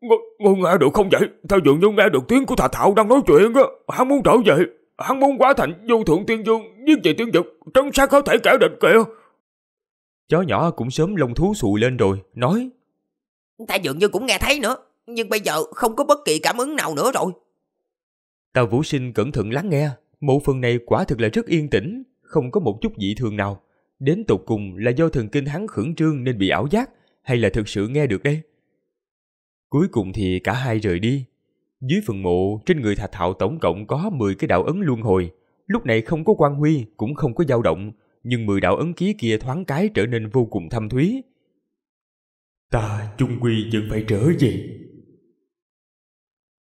ngô, ngô nghe được không vậy? Tao dường như nghe được tiếng của Thà Thạo đang nói chuyện hắn muốn trở về, hắn muốn quá thành vô thượng tiên dương nhưng về tiếng dục trấn sát có thể kẻ địch kìa. Chó nhỏ cũng sớm lông thú sùi lên rồi, nói. Ta dường như cũng nghe thấy nữa, nhưng bây giờ không có bất kỳ cảm ứng nào nữa rồi. Tào Vũ Sinh cẩn thận lắng nghe, mộ phần này quả thực là rất yên tĩnh, không có một chút dị thường nào. Đến tục cùng là do thần kinh hắn khẩn trương nên bị ảo giác, hay là thực sự nghe được đây? Cuối cùng thì cả hai rời đi. Dưới phần mộ, trên người Thạch thạo tổng cộng có 10 cái đạo ấn luân hồi, lúc này không có quan huy, cũng không có dao động, nhưng mười đạo ấn ký kia thoáng cái trở nên vô cùng thâm thúy. Ta chung quy vẫn phải trở về.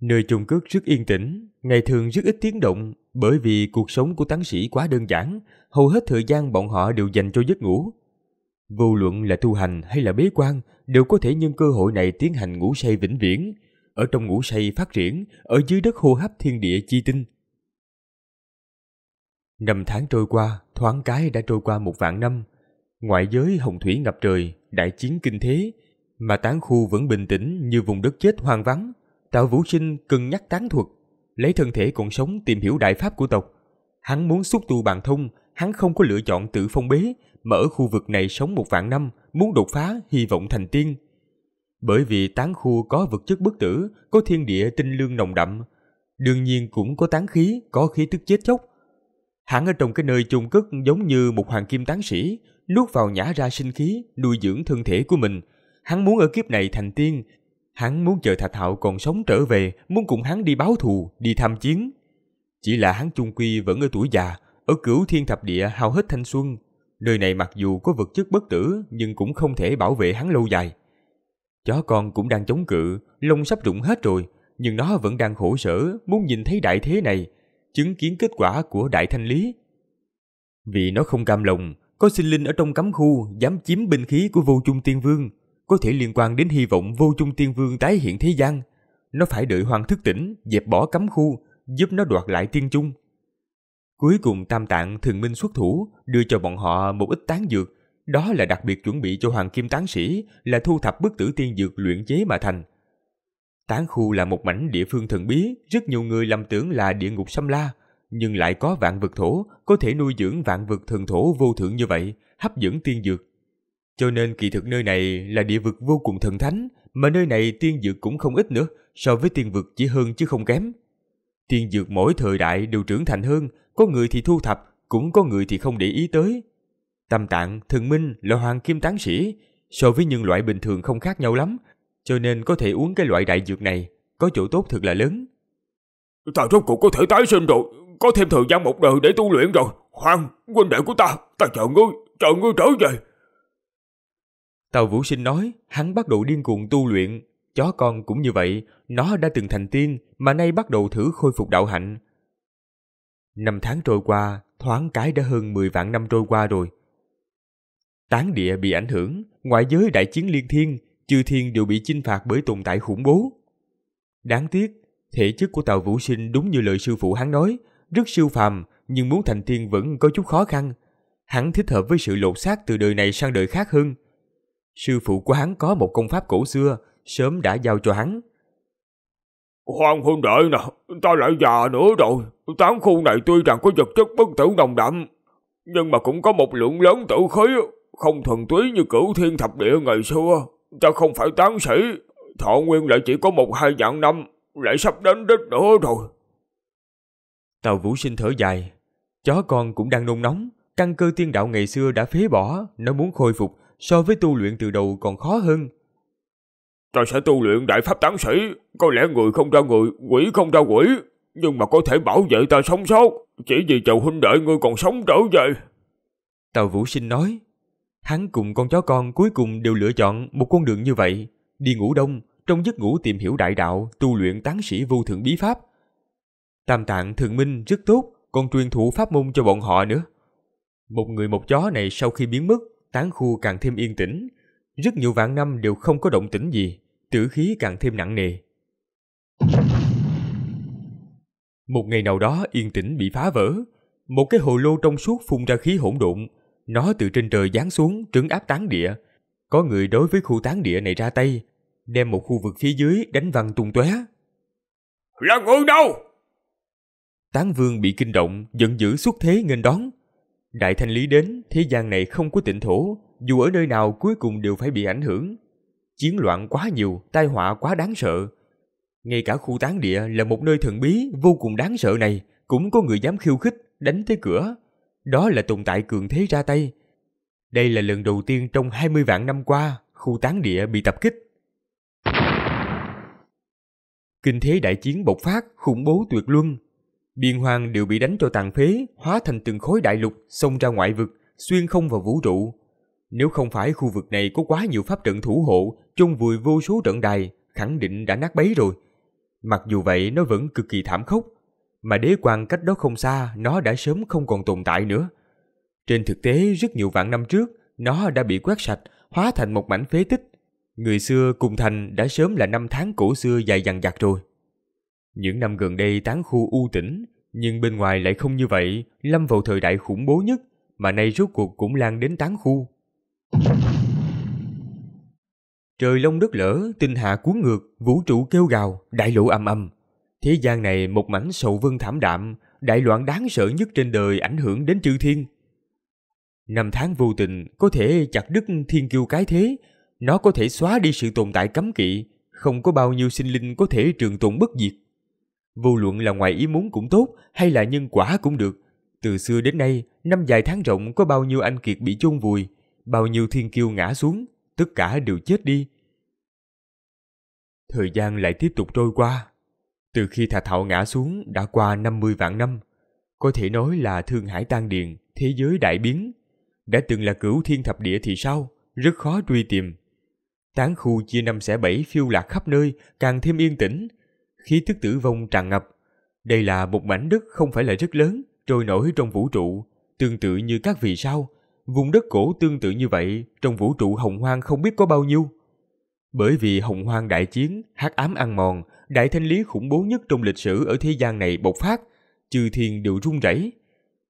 Nơi chôn cất rất yên tĩnh, ngày thường rất ít tiếng động, bởi vì cuộc sống của tán sĩ quá đơn giản, hầu hết thời gian bọn họ đều dành cho giấc ngủ. Vô luận là tu hành hay là bế quan, đều có thể nhân cơ hội này tiến hành ngủ say vĩnh viễn, ở trong ngủ say phát triển, ở dưới đất hô hấp thiên địa chi tinh – Năm tháng trôi qua, thoáng cái đã trôi qua một vạn năm. Ngoại giới hồng thủy ngập trời, đại chiến kinh thế, mà tán khu vẫn bình tĩnh như vùng đất chết hoang vắng. Tạo vũ sinh cân nhắc tán thuật, lấy thân thể còn sống tìm hiểu đại pháp của tộc. Hắn muốn xúc tu bàn thông, hắn không có lựa chọn tự phong bế, mà ở khu vực này sống một vạn năm, muốn đột phá, hy vọng thành tiên. Bởi vì tán khu có vật chất bất tử, có thiên địa tinh lương nồng đậm, đương nhiên cũng có tán khí, có khí tức chết chóc, Hắn ở trong cái nơi chung cất giống như một hoàng kim tán sĩ, nuốt vào nhả ra sinh khí, nuôi dưỡng thân thể của mình. Hắn muốn ở kiếp này thành tiên, hắn muốn chờ Thạch Hạo còn sống trở về, muốn cùng hắn đi báo thù, đi tham chiến. Chỉ là hắn chung quy vẫn ở tuổi già, ở cửu thiên thập địa hao hết thanh xuân. Nơi này mặc dù có vật chất bất tử nhưng cũng không thể bảo vệ hắn lâu dài. Chó con cũng đang chống cự, lông sắp rụng hết rồi, nhưng nó vẫn đang khổ sở, muốn nhìn thấy đại thế này, chứng kiến kết quả của đại thanh lý. Vì nó không cam lòng, có sinh linh ở trong cấm khu dám chiếm binh khí của vô chung tiên vương, có thể liên quan đến hy vọng vô chung tiên vương tái hiện thế gian. Nó phải đợi hoàng thức tỉnh, dẹp bỏ cấm khu, giúp nó đoạt lại tiên trung Cuối cùng Tam Tạng thường minh xuất thủ, đưa cho bọn họ một ít tán dược. Đó là đặc biệt chuẩn bị cho Hoàng Kim Tán Sĩ là thu thập bức tử tiên dược luyện chế mà thành – Tán khu là một mảnh địa phương thần bí, rất nhiều người lầm tưởng là địa ngục xâm la, nhưng lại có vạn vật thổ, có thể nuôi dưỡng vạn vật thần thổ vô thượng như vậy, hấp dẫn tiên dược. Cho nên kỳ thực nơi này là địa vực vô cùng thần thánh, mà nơi này tiên dược cũng không ít nữa, so với tiên vực chỉ hơn chứ không kém. Tiên dược mỗi thời đại đều trưởng thành hơn, có người thì thu thập, cũng có người thì không để ý tới. Tâm tạng, thần minh là hoàng kim tán sĩ, so với nhân loại bình thường không khác nhau lắm, cho nên có thể uống cái loại đại dược này, có chỗ tốt thật là lớn. Ta rốt cuộc có thể tái sinh rồi, có thêm thời gian một đời để tu luyện rồi. Hoàng, huynh đệ của ta, ta chờ ngươi, chờ ngươi trở về. Tàu Vũ Sinh nói, hắn bắt đầu điên cuồng tu luyện. Chó con cũng như vậy, nó đã từng thành tiên mà nay bắt đầu thử khôi phục đạo hạnh. Năm tháng trôi qua, thoáng cái đã hơn 10 vạn năm trôi qua rồi. Tán địa bị ảnh hưởng, ngoại giới đại chiến liên thiên, chư thiên đều bị chinh phạt bởi tồn tại khủng bố. Đáng tiếc, thể chất của Tào Vũ Sinh đúng như lời sư phụ hắn nói, rất siêu phàm, nhưng muốn thành tiên vẫn có chút khó khăn. Hắn thích hợp với sự lột xác từ đời này sang đời khác hơn. Sư phụ của hắn có một công pháp cổ xưa, sớm đã giao cho hắn. Hoàng huynh đệ nè, ta lại già nữa rồi. Tám khu này tuy rằng có vật chất bất tử nồng đậm, nhưng mà cũng có một lượng lớn tử khí, không thuần túy như cửu thiên thập địa ngày xưa ta không phải tán sĩ, thọ nguyên lại chỉ có một hai vạn năm, lại sắp đến đích nữa rồi. Tàu vũ sinh thở dài, chó con cũng đang nôn nóng, căn cơ tiên đạo ngày xưa đã phế bỏ, nó muốn khôi phục so với tu luyện từ đầu còn khó hơn. Ta sẽ tu luyện đại pháp tán sĩ, có lẽ người không ra người, quỷ không ra quỷ, nhưng mà có thể bảo vệ ta sống sót, chỉ vì chầu huynh đệ ngươi còn sống trở về. Tàu Vũ Sinh nói, Hắn cùng con chó con cuối cùng đều lựa chọn một con đường như vậy, đi ngủ đông, trong giấc ngủ tìm hiểu đại đạo, tu luyện tán sĩ vô thượng bí pháp. Tam tạng thượng minh rất tốt, còn truyền thụ pháp môn cho bọn họ nữa. Một người một chó này sau khi biến mất, tán khu càng thêm yên tĩnh. Rất nhiều vạn năm đều không có động tĩnh gì, tử khí càng thêm nặng nề. Một ngày nào đó yên tĩnh bị phá vỡ, một cái hồ lô trong suốt phun ra khí hỗn độn, nó từ trên trời giáng xuống, trấn áp tán địa. Có người đối với khu tán địa này ra tay, đem một khu vực phía dưới đánh văng tung tóe. Là người đâu? Tán vương bị kinh động, giận dữ xuất thế nghênh đón. Đại thanh lý đến, thế gian này không có tịnh thổ, dù ở nơi nào cuối cùng đều phải bị ảnh hưởng. Chiến loạn quá nhiều, tai họa quá đáng sợ. Ngay cả khu tán địa là một nơi thần bí vô cùng đáng sợ này, cũng có người dám khiêu khích, đánh tới cửa đó là tồn tại cường thế ra tay. Đây là lần đầu tiên trong 20 vạn năm qua khu tán địa bị tập kích. Kinh thế đại chiến bộc phát, khủng bố tuyệt luân. Biên hoàng đều bị đánh cho tàn phế, hóa thành từng khối đại lục, xông ra ngoại vực, xuyên không vào vũ trụ. Nếu không phải khu vực này có quá nhiều pháp trận thủ hộ, chung vùi vô số trận đài, khẳng định đã nát bấy rồi. Mặc dù vậy nó vẫn cực kỳ thảm khốc, mà đế quan cách đó không xa nó đã sớm không còn tồn tại nữa. Trên thực tế, rất nhiều vạn năm trước, nó đã bị quét sạch, hóa thành một mảnh phế tích. Người xưa cùng thành đã sớm là năm tháng cổ xưa dài dằng dặc rồi. Những năm gần đây tán khu u tĩnh, nhưng bên ngoài lại không như vậy, lâm vào thời đại khủng bố nhất, mà nay rốt cuộc cũng lan đến tán khu. Trời lông đất lở, tinh hạ cuốn ngược, vũ trụ kêu gào, đại lộ âm âm. Thế gian này một mảnh sầu vân thảm đạm, đại loạn đáng sợ nhất trên đời ảnh hưởng đến chư thiên. Năm tháng vô tình có thể chặt đứt thiên kiêu cái thế, nó có thể xóa đi sự tồn tại cấm kỵ, không có bao nhiêu sinh linh có thể trường tồn bất diệt. Vô luận là ngoài ý muốn cũng tốt hay là nhân quả cũng được, từ xưa đến nay, năm dài tháng rộng có bao nhiêu anh kiệt bị chôn vùi, bao nhiêu thiên kiêu ngã xuống, tất cả đều chết đi. Thời gian lại tiếp tục trôi qua, từ khi Thà Thạo ngã xuống đã qua 50 vạn năm, có thể nói là Thương Hải tan điền, thế giới đại biến. Đã từng là cửu thiên thập địa thì sao, rất khó truy tìm. Tán khu chia năm xẻ bảy phiêu lạc khắp nơi, càng thêm yên tĩnh. Khí tức tử vong tràn ngập. Đây là một mảnh đất không phải là rất lớn, trôi nổi trong vũ trụ, tương tự như các vì sao. Vùng đất cổ tương tự như vậy, trong vũ trụ hồng hoang không biết có bao nhiêu. Bởi vì hồng hoang đại chiến, hắc ám ăn mòn, đại thanh lý khủng bố nhất trong lịch sử ở thế gian này bộc phát, chư thiên đều rung rẩy.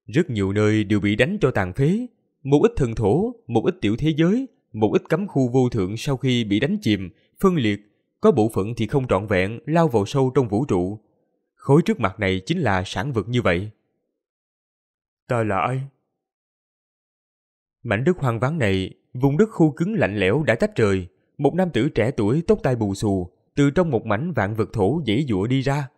Rất nhiều nơi đều bị đánh cho tàn phế, một ít thần thổ, một ít tiểu thế giới, một ít cấm khu vô thượng sau khi bị đánh chìm, phân liệt, có bộ phận thì không trọn vẹn lao vào sâu trong vũ trụ. Khối trước mặt này chính là sản vật như vậy. Ta là ai? Mảnh đất hoang vắng này, vùng đất khô cứng lạnh lẽo đã tách rời, một nam tử trẻ tuổi tóc tai bù xù từ trong một mảnh vạn vật thổ dễ dụa đi ra.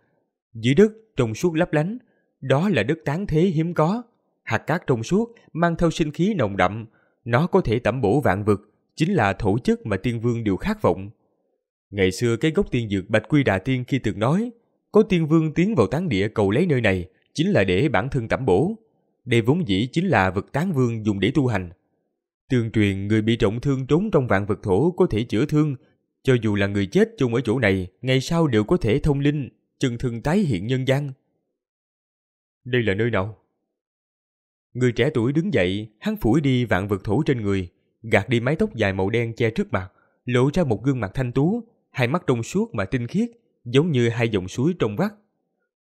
Dưới đất trong suốt lấp lánh, đó là đất tán thế hiếm có. Hạt cát trong suốt mang theo sinh khí nồng đậm, nó có thể tẩm bổ vạn vật, chính là thổ chất mà tiên vương đều khát vọng. Ngày xưa cái gốc tiên dược Bạch Quy Đà Tiên khi từng nói, có tiên vương tiến vào tán địa cầu lấy nơi này chính là để bản thân tẩm bổ. Đây vốn dĩ chính là vật tán vương dùng để tu hành, Tương truyền người bị trọng thương trốn trong vạn vật thổ có thể chữa thương, cho dù là người chết chung ở chỗ này, ngày sau đều có thể thông linh, chừng thương tái hiện nhân gian. Đây là nơi nào? Người trẻ tuổi đứng dậy, hắn phủi đi vạn vật thổ trên người, gạt đi mái tóc dài màu đen che trước mặt, lộ ra một gương mặt thanh tú, hai mắt trong suốt mà tinh khiết, giống như hai dòng suối trong vắt.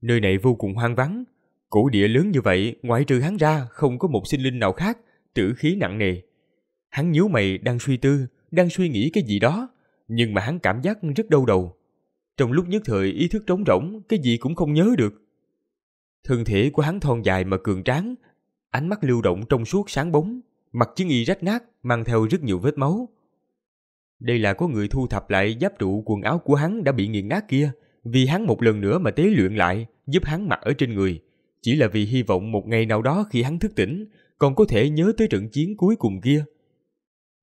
Nơi này vô cùng hoang vắng, cổ địa lớn như vậy, ngoại trừ hắn ra không có một sinh linh nào khác, tử khí nặng nề. Hắn nhíu mày đang suy tư, đang suy nghĩ cái gì đó, nhưng mà hắn cảm giác rất đau đầu. Trong lúc nhất thời ý thức trống rỗng, cái gì cũng không nhớ được. Thân thể của hắn thon dài mà cường tráng, ánh mắt lưu động trong suốt sáng bóng, mặt chiến y rách nát mang theo rất nhiều vết máu. Đây là có người thu thập lại giáp trụ quần áo của hắn đã bị nghiền nát kia, vì hắn một lần nữa mà tế luyện lại, giúp hắn mặc ở trên người. Chỉ là vì hy vọng một ngày nào đó khi hắn thức tỉnh, còn có thể nhớ tới trận chiến cuối cùng kia,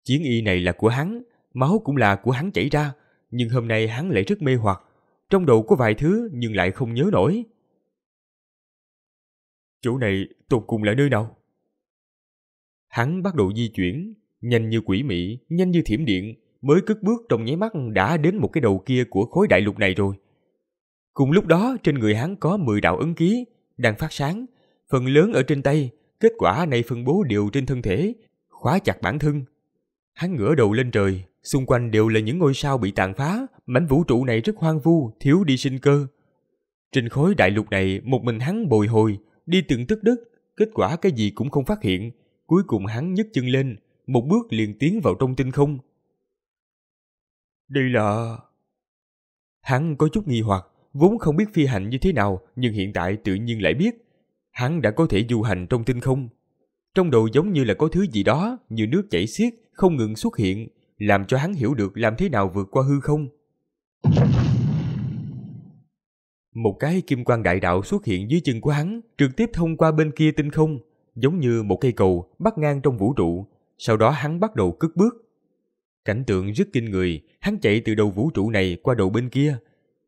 Chiến y này là của hắn, máu cũng là của hắn chảy ra, nhưng hôm nay hắn lại rất mê hoặc, trong đầu có vài thứ nhưng lại không nhớ nổi. Chỗ này tột cùng là nơi nào? Hắn bắt đầu di chuyển, nhanh như quỷ mị, nhanh như thiểm điện, mới cất bước trong nháy mắt đã đến một cái đầu kia của khối đại lục này rồi. Cùng lúc đó, trên người hắn có 10 đạo ấn ký, đang phát sáng, phần lớn ở trên tay, kết quả này phân bố đều trên thân thể, khóa chặt bản thân, Hắn ngửa đầu lên trời, xung quanh đều là những ngôi sao bị tàn phá, mảnh vũ trụ này rất hoang vu, thiếu đi sinh cơ. Trên khối đại lục này, một mình hắn bồi hồi, đi từng tức đất, kết quả cái gì cũng không phát hiện. Cuối cùng hắn nhấc chân lên, một bước liền tiến vào trong tinh không. Đây là... Hắn có chút nghi hoặc, vốn không biết phi hành như thế nào, nhưng hiện tại tự nhiên lại biết. Hắn đã có thể du hành trong tinh không. Trong đầu giống như là có thứ gì đó, như nước chảy xiết, không ngừng xuất hiện, làm cho hắn hiểu được làm thế nào vượt qua hư không. Một cái kim quang đại đạo xuất hiện dưới chân của hắn, trực tiếp thông qua bên kia tinh không, giống như một cây cầu bắt ngang trong vũ trụ, sau đó hắn bắt đầu cất bước. Cảnh tượng rất kinh người, hắn chạy từ đầu vũ trụ này qua đầu bên kia.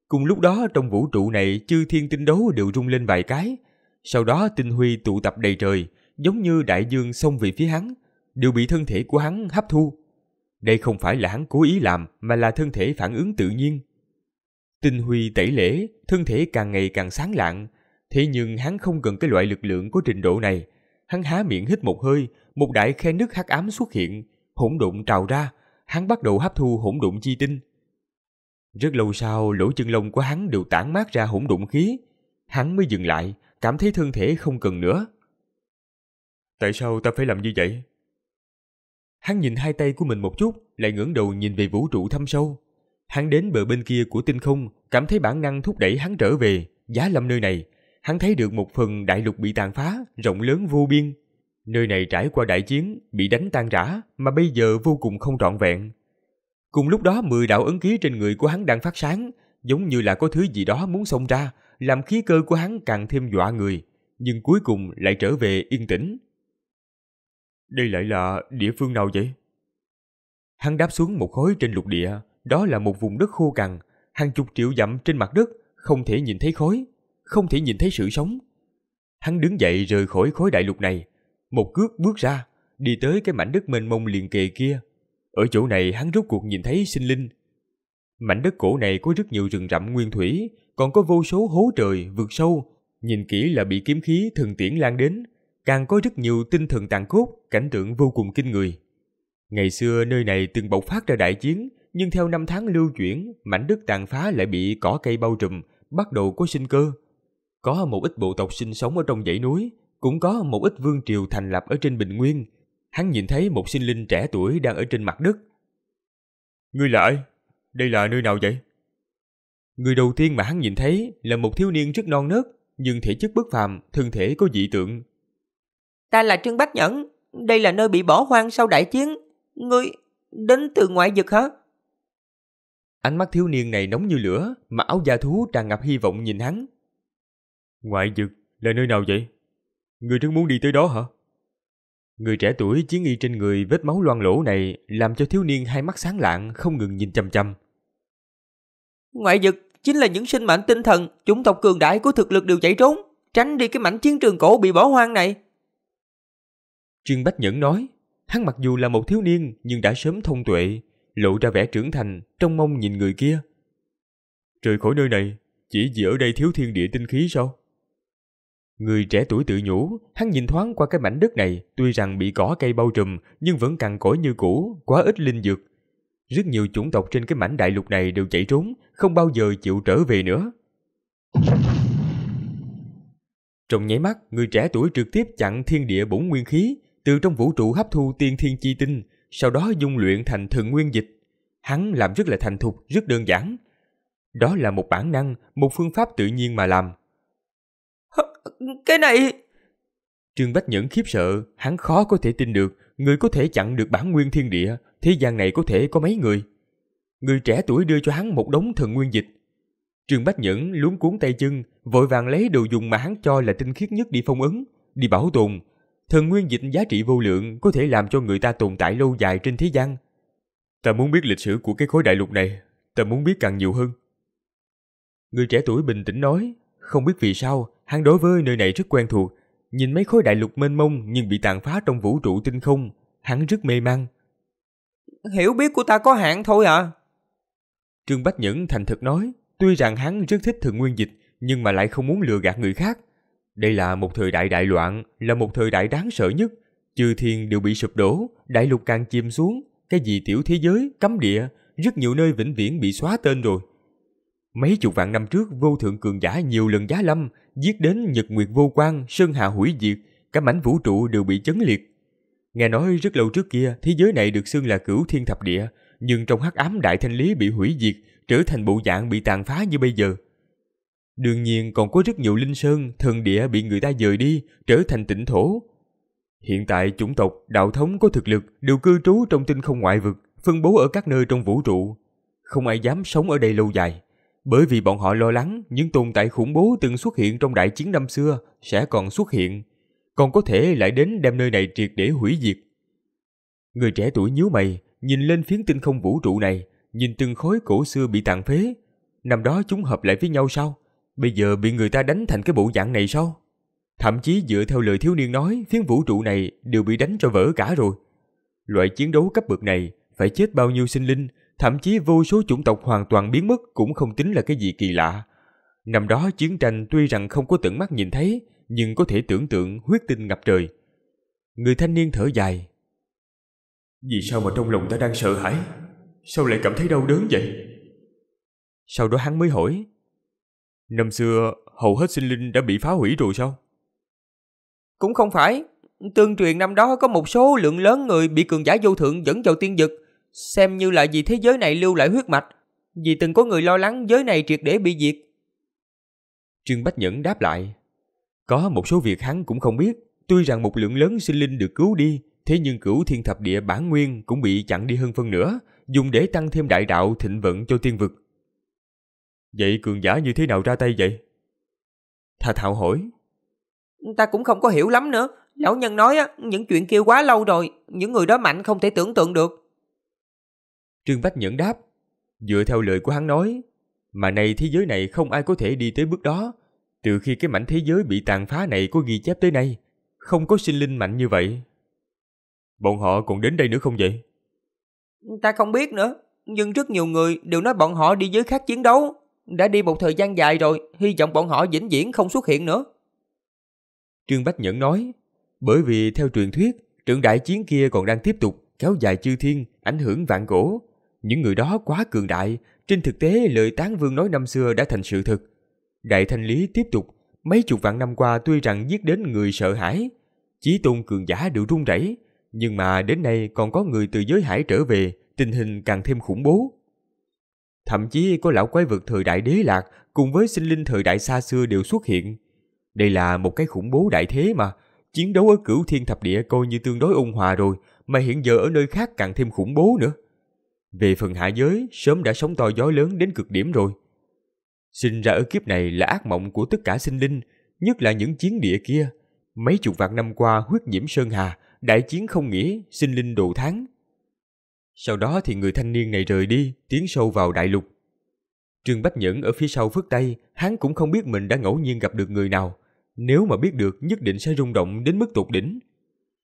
Cùng lúc đó trong vũ trụ này chư thiên tinh đấu đều rung lên vài cái. Sau đó tinh huy tụ tập đầy trời, giống như đại dương xông về phía hắn, đều bị thân thể của hắn hấp thu. Đây không phải là hắn cố ý làm mà là thân thể phản ứng tự nhiên. Tinh huy tẩy lễ, thân thể càng ngày càng sáng lạng, thế nhưng hắn không cần cái loại lực lượng có trình độ này. Hắn há miệng hít một hơi, một đại khe nước hắc ám xuất hiện, hỗn độn trào ra, hắn bắt đầu hấp thu hỗn độn chi tinh. Rất lâu sau, lỗ chân lông của hắn đều tản mát ra hỗn độn khí, hắn mới dừng lại, cảm thấy thân thể không cần nữa. Tại sao ta phải làm như vậy? Hắn nhìn hai tay của mình một chút, lại ngẩng đầu nhìn về vũ trụ thâm sâu. Hắn đến bờ bên kia của tinh không, cảm thấy bản năng thúc đẩy hắn trở về, giá lâm nơi này. Hắn thấy được một phần đại lục bị tàn phá, rộng lớn vô biên. Nơi này trải qua đại chiến, bị đánh tan rã, mà bây giờ vô cùng không trọn vẹn. Cùng lúc đó mười đạo ấn ký trên người của hắn đang phát sáng, giống như là có thứ gì đó muốn xông ra, làm khí cơ của hắn càng thêm dọa người, nhưng cuối cùng lại trở về yên tĩnh. Đây lại là địa phương nào vậy? Hắn đáp xuống một khối trên lục địa, đó là một vùng đất khô cằn, hàng chục triệu dặm trên mặt đất, không thể nhìn thấy khối, không thể nhìn thấy sự sống. Hắn đứng dậy rời khỏi khối đại lục này, một cước bước ra, đi tới cái mảnh đất mênh mông liền kề kia. Ở chỗ này hắn rốt cuộc nhìn thấy sinh linh. Mảnh đất cổ này có rất nhiều rừng rậm nguyên thủy, còn có vô số hố trời, vượt sâu, nhìn kỹ là bị kiếm khí thần tiễn lan đến, càng có rất nhiều tinh thần tàn cốt, cảnh tượng vô cùng kinh người. Ngày xưa nơi này từng bộc phát ra đại chiến, nhưng theo năm tháng lưu chuyển, mảnh đất tàn phá lại bị cỏ cây bao trùm, bắt đầu có sinh cơ. Có một ít bộ tộc sinh sống ở trong dãy núi, cũng có một ít vương triều thành lập ở trên bình nguyên. Hắn nhìn thấy một sinh linh trẻ tuổi đang ở trên mặt đất. Ngươi là ai? Đây là nơi nào vậy? Người đầu tiên mà hắn nhìn thấy là một thiếu niên rất non nớt, nhưng thể chất bất phàm, thân thể có dị tượng, Ta là Trương Bách Nhẫn, đây là nơi bị bỏ hoang sau đại chiến. Ngươi đến từ ngoại vực hả? Ánh mắt thiếu niên này nóng như lửa, mà áo da thú tràn ngập hy vọng nhìn hắn. Ngoại vực là nơi nào vậy? Ngươi rất muốn đi tới đó hả? Người trẻ tuổi chiến y trên người vết máu loang lỗ này làm cho thiếu niên hai mắt sáng lạng không ngừng nhìn chăm chăm. Ngoại vực chính là những sinh mệnh tinh thần, chủng tộc cường đại của thực lực đều chạy trốn, tránh đi cái mảnh chiến trường cổ bị bỏ hoang này. Trương Bách Nhẫn nói, hắn mặc dù là một thiếu niên nhưng đã sớm thông tuệ, lộ ra vẻ trưởng thành trong mong nhìn người kia. Trời khỏi nơi này, chỉ vì ở đây thiếu thiên địa tinh khí sao? Người trẻ tuổi tự nhủ, hắn nhìn thoáng qua cái mảnh đất này, tuy rằng bị cỏ cây bao trùm nhưng vẫn cằn cỗi như cũ, quá ít linh dược. Rất nhiều chủng tộc trên cái mảnh đại lục này đều chạy trốn, không bao giờ chịu trở về nữa. Trong nháy mắt, người trẻ tuổi trực tiếp chặn thiên địa bổn nguyên khí, từ trong vũ trụ hấp thu tiên thiên chi tinh, sau đó dung luyện thành thượng nguyên dịch. Hắn làm rất là thành thục, rất đơn giản. Đó là một bản năng, một phương pháp tự nhiên mà làm. Cái này... Trương Bách Nhẫn khiếp sợ, hắn khó có thể tin được, người có thể chặn được bản nguyên thiên địa, thế gian này có thể có mấy người. Người trẻ tuổi đưa cho hắn một đống thần nguyên dịch. Trương Bách Nhẫn luống cuốn tay chân, vội vàng lấy đồ dùng mà hắn cho là tinh khiết nhất đi phong ấn, đi bảo tồn, thần nguyên dịch giá trị vô lượng có thể làm cho người ta tồn tại lâu dài trên thế gian. Ta muốn biết lịch sử của cái khối đại lục này, ta muốn biết càng nhiều hơn. Người trẻ tuổi bình tĩnh nói, không biết vì sao, hắn đối với nơi này rất quen thuộc, nhìn mấy khối đại lục mênh mông nhưng bị tàn phá trong vũ trụ tinh không, hắn rất mê man. Hiểu biết của ta có hạn thôi à. Trương Bách Nhẫn thành thực nói, tuy rằng hắn rất thích thường nguyên dịch nhưng mà lại không muốn lừa gạt người khác. Đây là một thời đại đại loạn, là một thời đại đáng sợ nhất. Chư thiên đều bị sụp đổ, đại lục càng chìm xuống, cái gì tiểu thế giới, cấm địa, rất nhiều nơi vĩnh viễn bị xóa tên rồi. Mấy chục vạn năm trước, vô thượng cường giả nhiều lần giá lâm, giết đến nhật nguyệt vô quang, sơn hạ hủy diệt, cả mảnh vũ trụ đều bị chấn liệt. Nghe nói rất lâu trước kia, thế giới này được xưng là cửu thiên thập địa, nhưng trong hắc ám đại thanh lý bị hủy diệt, trở thành bộ dạng bị tàn phá như bây giờ. Đương nhiên còn có rất nhiều linh sơn, thần địa bị người ta dời đi, trở thành tỉnh thổ. Hiện tại chủng tộc, đạo thống có thực lực đều cư trú trong tinh không ngoại vực, phân bố ở các nơi trong vũ trụ. Không ai dám sống ở đây lâu dài, bởi vì bọn họ lo lắng những tồn tại khủng bố từng xuất hiện trong đại chiến năm xưa sẽ còn xuất hiện, còn có thể lại đến đem nơi này triệt để hủy diệt. Người trẻ tuổi nhíu mày, nhìn lên phiến tinh không vũ trụ này, nhìn từng khối cổ xưa bị tàn phế. Năm đó chúng hợp lại với nhau sao? Bây giờ bị người ta đánh thành cái bộ dạng này sao? Thậm chí dựa theo lời thiếu niên nói, phiến vũ trụ này đều bị đánh cho vỡ cả rồi. Loại chiến đấu cấp bậc này phải chết bao nhiêu sinh linh, thậm chí vô số chủng tộc hoàn toàn biến mất cũng không tính là cái gì kỳ lạ. Năm đó chiến tranh tuy rằng không có tận mắt nhìn thấy, nhưng có thể tưởng tượng huyết tinh ngập trời. Người thanh niên thở dài. Vì sao mà trong lòng ta đang sợ hãi? Sao lại cảm thấy đau đớn vậy? Sau đó hắn mới hỏi. Năm xưa, hầu hết sinh linh đã bị phá hủy rồi sao? Cũng không phải. Tương truyền năm đó có một số lượng lớn người bị cường giả vô thượng dẫn vào tiên vực, xem như là vì thế giới này lưu lại huyết mạch, vì từng có người lo lắng giới này triệt để bị diệt. Trương Bách Nhẫn đáp lại, có một số việc hắn cũng không biết, tuy rằng một lượng lớn sinh linh được cứu đi, thế nhưng cửu thiên thập địa bản nguyên cũng bị chặn đi hơn phân nữa, dùng để tăng thêm đại đạo thịnh vận cho tiên vực. Vậy cường giả như thế nào ra tay vậy? Thà thảo hỏi. Ta cũng không có hiểu lắm nữa. Lão nhân nói á, những chuyện kia quá lâu rồi, những người đó mạnh không thể tưởng tượng được. Trương Bách Nhẫn đáp, dựa theo lời của hắn nói, mà nay thế giới này không ai có thể đi tới bước đó. Từ khi cái mảnh thế giới bị tàn phá này có ghi chép tới nay, không có sinh linh mạnh như vậy. Bọn họ còn đến đây nữa không vậy? Ta không biết nữa, nhưng rất nhiều người đều nói bọn họ đi giới khác chiến đấu đã đi một thời gian dài rồi, hy vọng bọn họ vĩnh viễn không xuất hiện nữa. Trương Bách Nhẫn nói, bởi vì theo truyền thuyết, trận đại chiến kia còn đang tiếp tục kéo dài chư thiên, ảnh hưởng vạn cổ. Những người đó quá cường đại, trên thực tế lời tán vương nói năm xưa đã thành sự thực. Đại thanh lý tiếp tục, mấy chục vạn năm qua tuy rằng giết đến người sợ hãi, chí tôn cường giả đều run rẩy, nhưng mà đến nay còn có người từ giới hải trở về, tình hình càng thêm khủng bố. Thậm chí có lão quái vực thời đại đế lạc cùng với sinh linh thời đại xa xưa đều xuất hiện. Đây là một cái khủng bố đại thế mà. Chiến đấu ở cửu thiên thập địa coi như tương đối ôn hòa rồi, mà hiện giờ ở nơi khác càng thêm khủng bố nữa. Về phần hạ giới, sớm đã sóng to gió lớn đến cực điểm rồi. Sinh ra ở kiếp này là ác mộng của tất cả sinh linh, nhất là những chiến địa kia. Mấy chục vạn năm qua huyết nhiễm sơn hà, đại chiến không nghĩa, sinh linh đồ tháng. Sau đó thì người thanh niên này rời đi, tiến sâu vào đại lục. Trương Bách Nhẫn ở phía sau phất tay, hắn cũng không biết mình đã ngẫu nhiên gặp được người nào. Nếu mà biết được nhất định sẽ rung động đến mức tột đỉnh.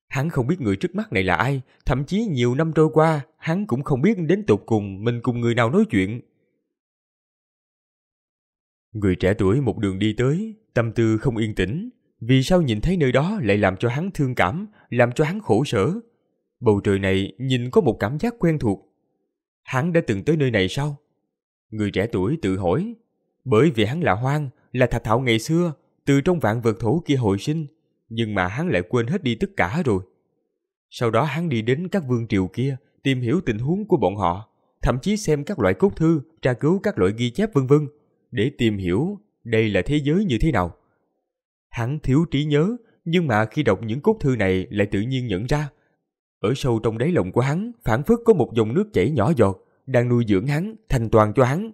Hắn không biết người trước mắt này là ai, thậm chí nhiều năm trôi qua, hắn cũng không biết đến tột cùng mình cùng người nào nói chuyện. Người trẻ tuổi một đường đi tới, tâm tư không yên tĩnh. Vì sao nhìn thấy nơi đó lại làm cho hắn thương cảm, làm cho hắn khổ sở, Bầu trời này nhìn có một cảm giác quen thuộc. Hắn đã từng tới nơi này sao? Người trẻ tuổi tự hỏi. Bởi vì hắn là hoang, là thạch thảo ngày xưa, từ trong vạn vật thổ kia hồi sinh. Nhưng mà hắn lại quên hết đi tất cả rồi. Sau đó hắn đi đến các vương triều kia, tìm hiểu tình huống của bọn họ, thậm chí xem các loại cốt thư, tra cứu các loại ghi chép vân vân, để tìm hiểu đây là thế giới như thế nào. Hắn thiếu trí nhớ, nhưng mà khi đọc những cốt thư này lại tự nhiên nhận ra ở sâu trong đáy lòng của hắn, phản phất có một dòng nước chảy nhỏ giọt, đang nuôi dưỡng hắn, thành toàn cho hắn.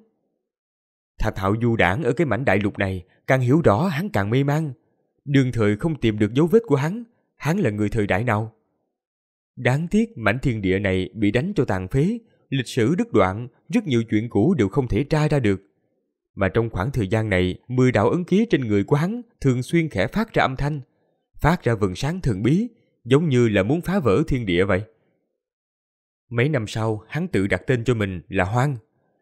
Thạch thạo du đảng ở cái mảnh đại lục này, càng hiểu rõ hắn càng mê man. Đường thời không tìm được dấu vết của hắn, hắn là người thời đại nào? Đáng tiếc mảnh thiên địa này bị đánh cho tàn phế, lịch sử đứt đoạn, rất nhiều chuyện cũ đều không thể tra ra được. Mà trong khoảng thời gian này, mười đạo ấn ký trên người của hắn thường xuyên khẽ phát ra âm thanh, phát ra vần sáng thần bí, giống như là muốn phá vỡ thiên địa vậy. Mấy năm sau, hắn tự đặt tên cho mình là Hoang,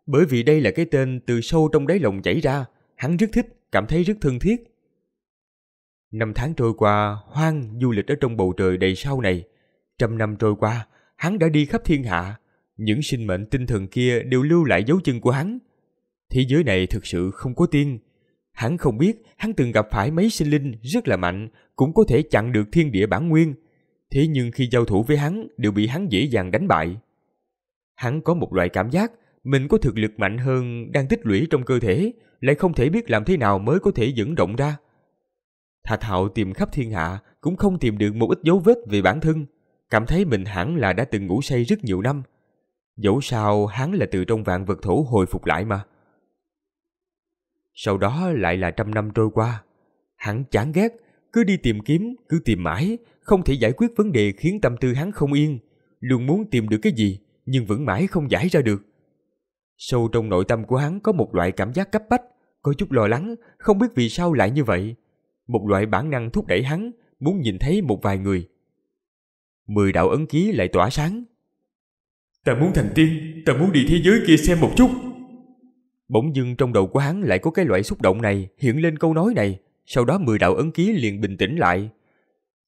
bởi vì đây là cái tên từ sâu trong đáy lòng chảy ra, hắn rất thích, cảm thấy rất thân thiết. Năm tháng trôi qua, Hoang du lịch ở trong bầu trời đầy sao này. Trăm năm trôi qua, hắn đã đi khắp thiên hạ, những sinh mệnh tinh thần kia đều lưu lại dấu chân của hắn. Thế giới này thực sự không có tiên. Hắn không biết hắn từng gặp phải mấy sinh linh rất là mạnh, cũng có thể chặn được thiên địa bản nguyên, thế nhưng khi giao thủ với hắn đều bị hắn dễ dàng đánh bại. Hắn có một loại cảm giác mình có thực lực mạnh hơn đang tích lũy trong cơ thể, lại không thể biết làm thế nào mới có thể dẫn động ra. thà thạo tìm khắp thiên hạ cũng không tìm được một ít dấu vết về bản thân, cảm thấy mình hẳn là đã từng ngủ say rất nhiều năm. Dẫu sao hắn là từ trong vạn vật thủ hồi phục lại mà. Sau đó lại là trăm năm trôi qua, hắn chán ghét, cứ đi tìm kiếm, cứ tìm mãi, không thể giải quyết vấn đề khiến tâm tư hắn không yên, luôn muốn tìm được cái gì nhưng vẫn mãi không giải ra được. Sâu trong nội tâm của hắn có một loại cảm giác cấp bách, có chút lo lắng, không biết vì sao lại như vậy. Một loại bản năng thúc đẩy hắn muốn nhìn thấy một vài người. Mười đạo ấn ký lại tỏa sáng. Ta muốn thành tiên, ta muốn đi thế giới kia xem một chút. Bỗng dưng trong đầu của hắn lại có cái loại xúc động này, hiện lên câu nói này, sau đó mười đạo ấn ký liền bình tĩnh lại,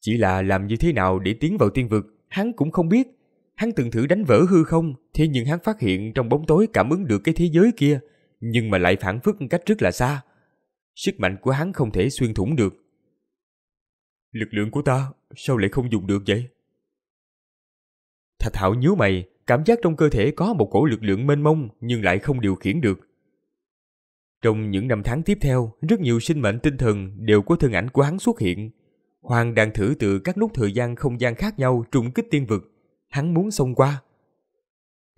chỉ là làm như thế nào để tiến vào tiên vực, hắn cũng không biết. Hắn từng thử đánh vỡ hư không, thế nhưng hắn phát hiện trong bóng tối cảm ứng được cái thế giới kia, nhưng mà lại phản phức cách rất là xa. Sức mạnh của hắn không thể xuyên thủng được. Lực lượng của ta sao lại không dùng được vậy? Thạch Hạo nhíu mày, cảm giác trong cơ thể có một cổ lực lượng mênh mông nhưng lại không điều khiển được. Trong những năm tháng tiếp theo, rất nhiều sinh mệnh tinh thần đều có thân ảnh của hắn xuất hiện. Hoàng đang thử từ các nút thời gian không gian khác nhau trùng kích tiên vực. Hắn muốn xông qua.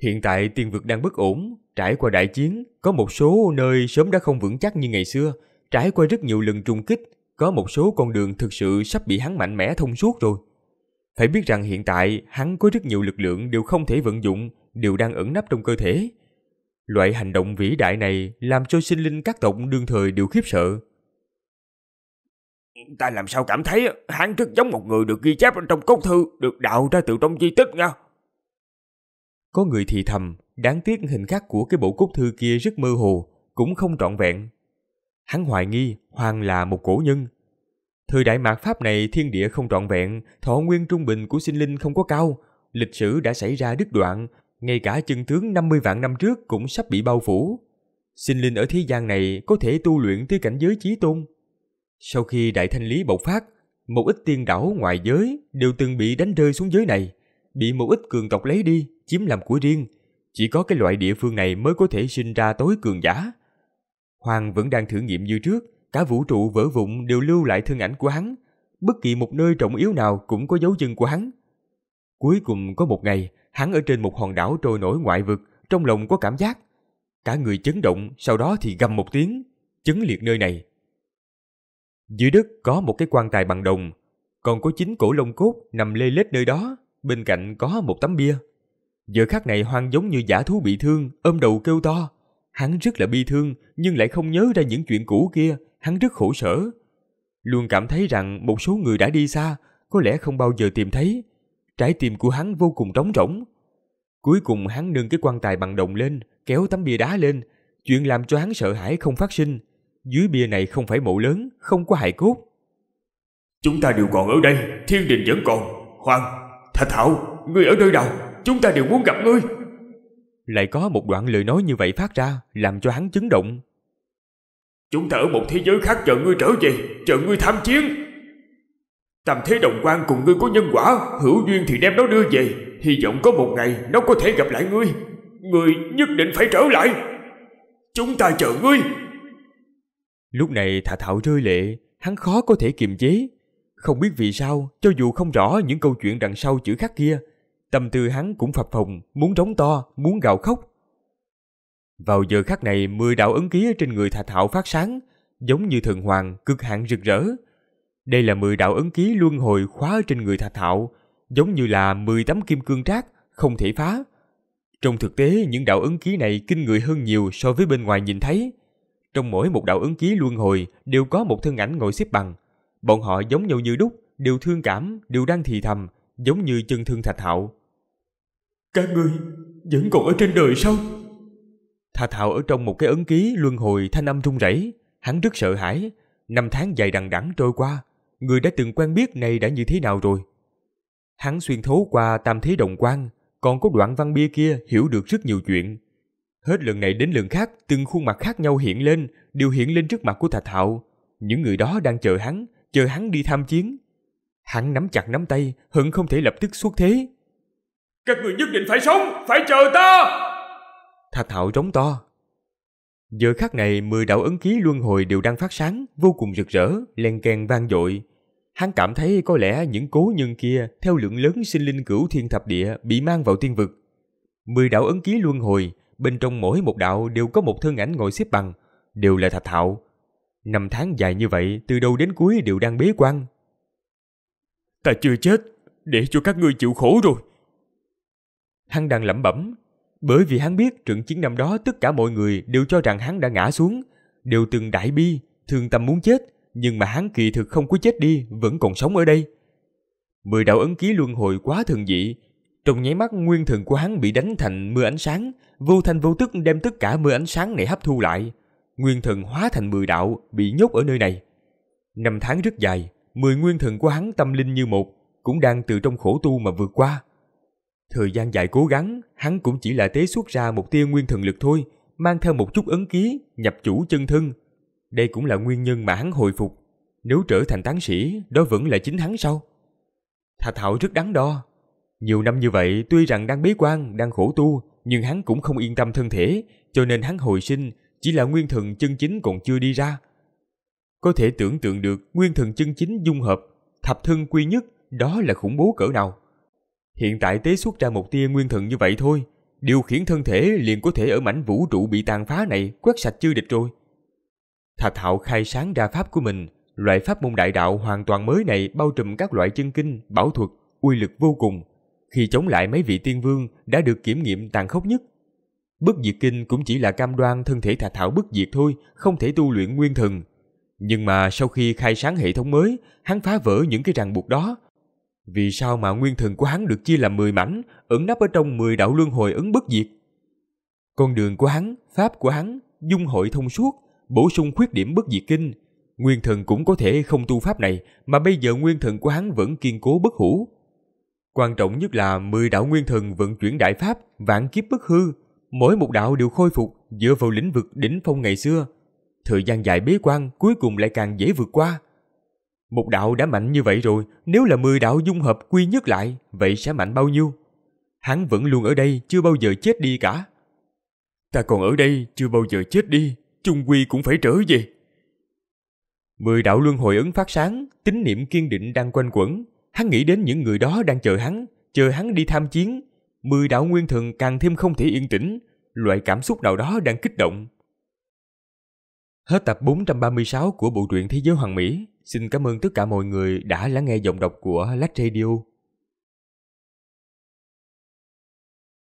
Hiện tại tiên vực đang bất ổn, trải qua đại chiến, có một số nơi sớm đã không vững chắc như ngày xưa, trải qua rất nhiều lần trùng kích, có một số con đường thực sự sắp bị hắn mạnh mẽ thông suốt rồi. Phải biết rằng hiện tại hắn có rất nhiều lực lượng đều không thể vận dụng, đều đang ẩn nấp trong cơ thể. Loại hành động vĩ đại này làm cho sinh linh các tộc đương thời đều khiếp sợ. Ta làm sao cảm thấy hắn rất giống một người được ghi chép trong cốt thư được đạo ra từ trong di tích nha. Có người thì thầm, đáng tiếc hình khắc của cái bộ cốt thư kia rất mơ hồ, cũng không trọn vẹn. Hắn hoài nghi Hoàng là một cổ nhân. Thời đại mạt Pháp này thiên địa không trọn vẹn, thọ nguyên trung bình của sinh linh không có cao, lịch sử đã xảy ra đứt đoạn, ngay cả chân tướng 50 vạn năm trước cũng sắp bị bao phủ. Sinh linh ở thế gian này có thể tu luyện tới cảnh giới chí tôn, sau khi đại thanh lý bộc phát, một ít tiên đảo ngoại giới đều từng bị đánh rơi xuống giới này, bị một ít cường tộc lấy đi, chiếm làm của riêng. Chỉ có cái loại địa phương này mới có thể sinh ra tối cường giả. Hoàng vẫn đang thử nghiệm như trước, cả vũ trụ vỡ vụn đều lưu lại thân ảnh của hắn. Bất kỳ một nơi trọng yếu nào cũng có dấu chân của hắn. Cuối cùng có một ngày, hắn ở trên một hòn đảo trôi nổi ngoại vực, trong lòng có cảm giác. Cả người chấn động, sau đó thì gầm một tiếng, chấn liệt nơi này. Dưới đất có một cái quan tài bằng đồng, còn có chín cổ lông cốt nằm lê lết nơi đó, bên cạnh có một tấm bia. Giờ khắc này hoang giống như giả thú bị thương, ôm đầu kêu to. Hắn rất là bi thương nhưng lại không nhớ ra những chuyện cũ kia, hắn rất khổ sở. Luôn cảm thấy rằng một số người đã đi xa, có lẽ không bao giờ tìm thấy. Trái tim của hắn vô cùng trống rỗng. Cuối cùng hắn nâng cái quan tài bằng đồng lên, kéo tấm bia đá lên. Chuyện làm cho hắn sợ hãi không phát sinh dưới bia này không phải mộ lớn, không có hài cốt. Chúng ta đều còn ở đây, thiên đình vẫn còn. khoan Thạch Thảo, ngươi ở nơi nào? Chúng ta đều muốn gặp ngươi. Lại có một đoạn lời nói như vậy phát ra, làm cho hắn chấn động. Chúng ta ở một thế giới khác chờ ngươi trở về, chờ ngươi tham chiến. tầm thế đồng quan cùng ngươi có nhân quả, hữu duyên thì đem nó đưa về. Hy vọng có một ngày nó có thể gặp lại ngươi. Ngươi nhất định phải trở lại. Chúng ta chờ ngươi. Lúc này Thả Thảo rơi lệ, hắn khó có thể kiềm chế. Không biết vì sao, cho dù không rõ những câu chuyện đằng sau chữ khắc kia, tâm tư hắn cũng phập phồng, muốn rống to, muốn gào khóc. Vào giờ khắc này, mười đạo ấn ký trên người Thả Thảo phát sáng, giống như thần hoàng, cực hạn rực rỡ. Đây là mười đạo ấn ký luân hồi khóa trên người Thả Thảo, giống như là mười tấm kim cương trác, không thể phá. Trong thực tế, những đạo ấn ký này kinh người hơn nhiều so với bên ngoài nhìn thấy trong mỗi một đạo ứng ký luân hồi đều có một thân ảnh ngồi xếp bằng. Bọn họ giống nhau như đúc, đều thương cảm, đều đang thì thầm, giống như chân thương Thạch Hạo. Các ngươi vẫn còn ở trên đời sao? Thạch Hạo ở trong một cái ấn ký luân hồi thanh âm run rẩy, hắn rất sợ hãi, năm tháng dài đằng đẵng trôi qua, người đã từng quen biết này đã như thế nào rồi? Hắn xuyên thấu qua tam thế động quan, còn có đoạn văn bia kia hiểu được rất nhiều chuyện. Hết lần này đến lần khác, từng khuôn mặt khác nhau hiện lên, đều hiện lên trước mặt của Thạch Hạo. Những người đó đang chờ hắn, chờ hắn đi tham chiến. Hắn nắm chặt nắm tay, hận không thể lập tức xuất thế. Các người nhất định phải sống, phải chờ ta! Thạch Hạo rống to. Giờ khắc này, mười đạo ấn ký luân hồi đều đang phát sáng, vô cùng rực rỡ, len keng vang dội. Hắn cảm thấy có lẽ những cố nhân kia, theo lượng lớn sinh linh cửu thiên thập địa, bị mang vào tiên vực. Mười đạo ấn ký luân hồi bên trong mỗi một đạo đều có một thân ảnh ngồi xếp bằng, đều là Thạch Hạo. Năm tháng dài như vậy, từ đầu đến cuối đều đang bế quan. Ta chưa chết, để cho các ngươi chịu khổ rồi. Hắn đang lẩm bẩm, bởi vì hắn biết trận chiến năm đó tất cả mọi người đều cho rằng hắn đã ngã xuống, đều từng đại bi, thương tâm muốn chết, nhưng mà hắn kỳ thực không có chết đi, vẫn còn sống ở đây. Mười đạo ấn ký luân hồi quá thần dị, trong nháy mắt nguyên thần của hắn bị đánh thành mưa ánh sáng, vô thanh vô tức đem tất cả mưa ánh sáng này hấp thu lại. Nguyên thần hóa thành mười đạo, bị nhốt ở nơi này. Năm tháng rất dài, mười nguyên thần của hắn tâm linh như một, cũng đang từ trong khổ tu mà vượt qua. Thời gian dài cố gắng, hắn cũng chỉ là tế xuất ra một tia nguyên thần lực thôi, mang theo một chút ấn ký, nhập chủ chân thân. Đây cũng là nguyên nhân mà hắn hồi phục. Nếu trở thành tán sĩ, đó vẫn là chính hắn sau thạch Thảo rất đắn đo, nhiều năm như vậy, tuy rằng đang bế quan, đang khổ tu, nhưng hắn cũng không yên tâm thân thể, cho nên hắn hồi sinh, chỉ là nguyên thần chân chính còn chưa đi ra. Có thể tưởng tượng được nguyên thần chân chính dung hợp, thập thân quy nhất, đó là khủng bố cỡ nào. Hiện tại tế xuất ra một tia nguyên thần như vậy thôi, điều khiển thân thể liền có thể ở mảnh vũ trụ bị tàn phá này quét sạch chư địch rồi. Thạch Hạo khai sáng ra pháp của mình, loại pháp môn đại đạo hoàn toàn mới này bao trùm các loại chân kinh, bảo thuật, uy lực vô cùng khi chống lại mấy vị tiên vương đã được kiểm nghiệm tàn khốc nhất. Bất diệt kinh cũng chỉ là cam đoan thân thể thạch thảo bất diệt thôi, không thể tu luyện nguyên thần. Nhưng mà sau khi khai sáng hệ thống mới, hắn phá vỡ những cái ràng buộc đó. Vì sao mà nguyên thần của hắn được chia làm 10 mảnh, ẩn nắp ở trong 10 đạo luân hồi ứng bất diệt? Con đường của hắn, pháp của hắn, dung hội thông suốt, bổ sung khuyết điểm bất diệt kinh. Nguyên thần cũng có thể không tu pháp này, mà bây giờ nguyên thần của hắn vẫn kiên cố bất hủ, Quan trọng nhất là 10 đạo nguyên thần vận chuyển đại pháp, vạn kiếp bất hư, mỗi một đạo đều khôi phục dựa vào lĩnh vực đỉnh phong ngày xưa. Thời gian dài bế quan cuối cùng lại càng dễ vượt qua. Một đạo đã mạnh như vậy rồi, nếu là 10 đạo dung hợp quy nhất lại, vậy sẽ mạnh bao nhiêu? Hắn vẫn luôn ở đây, chưa bao giờ chết đi cả. Ta còn ở đây, chưa bao giờ chết đi, chung quy cũng phải trở về. Mười đạo luân hồi ứng phát sáng, tín niệm kiên định đang quanh quẩn, Hắn nghĩ đến những người đó đang chờ hắn, chờ hắn đi tham chiến. Mười đạo nguyên thần càng thêm không thể yên tĩnh, loại cảm xúc nào đó đang kích động. Hết tập 436 của bộ truyện Thế giới Hoàng Mỹ. Xin cảm ơn tất cả mọi người đã lắng nghe giọng đọc của Lách Radio.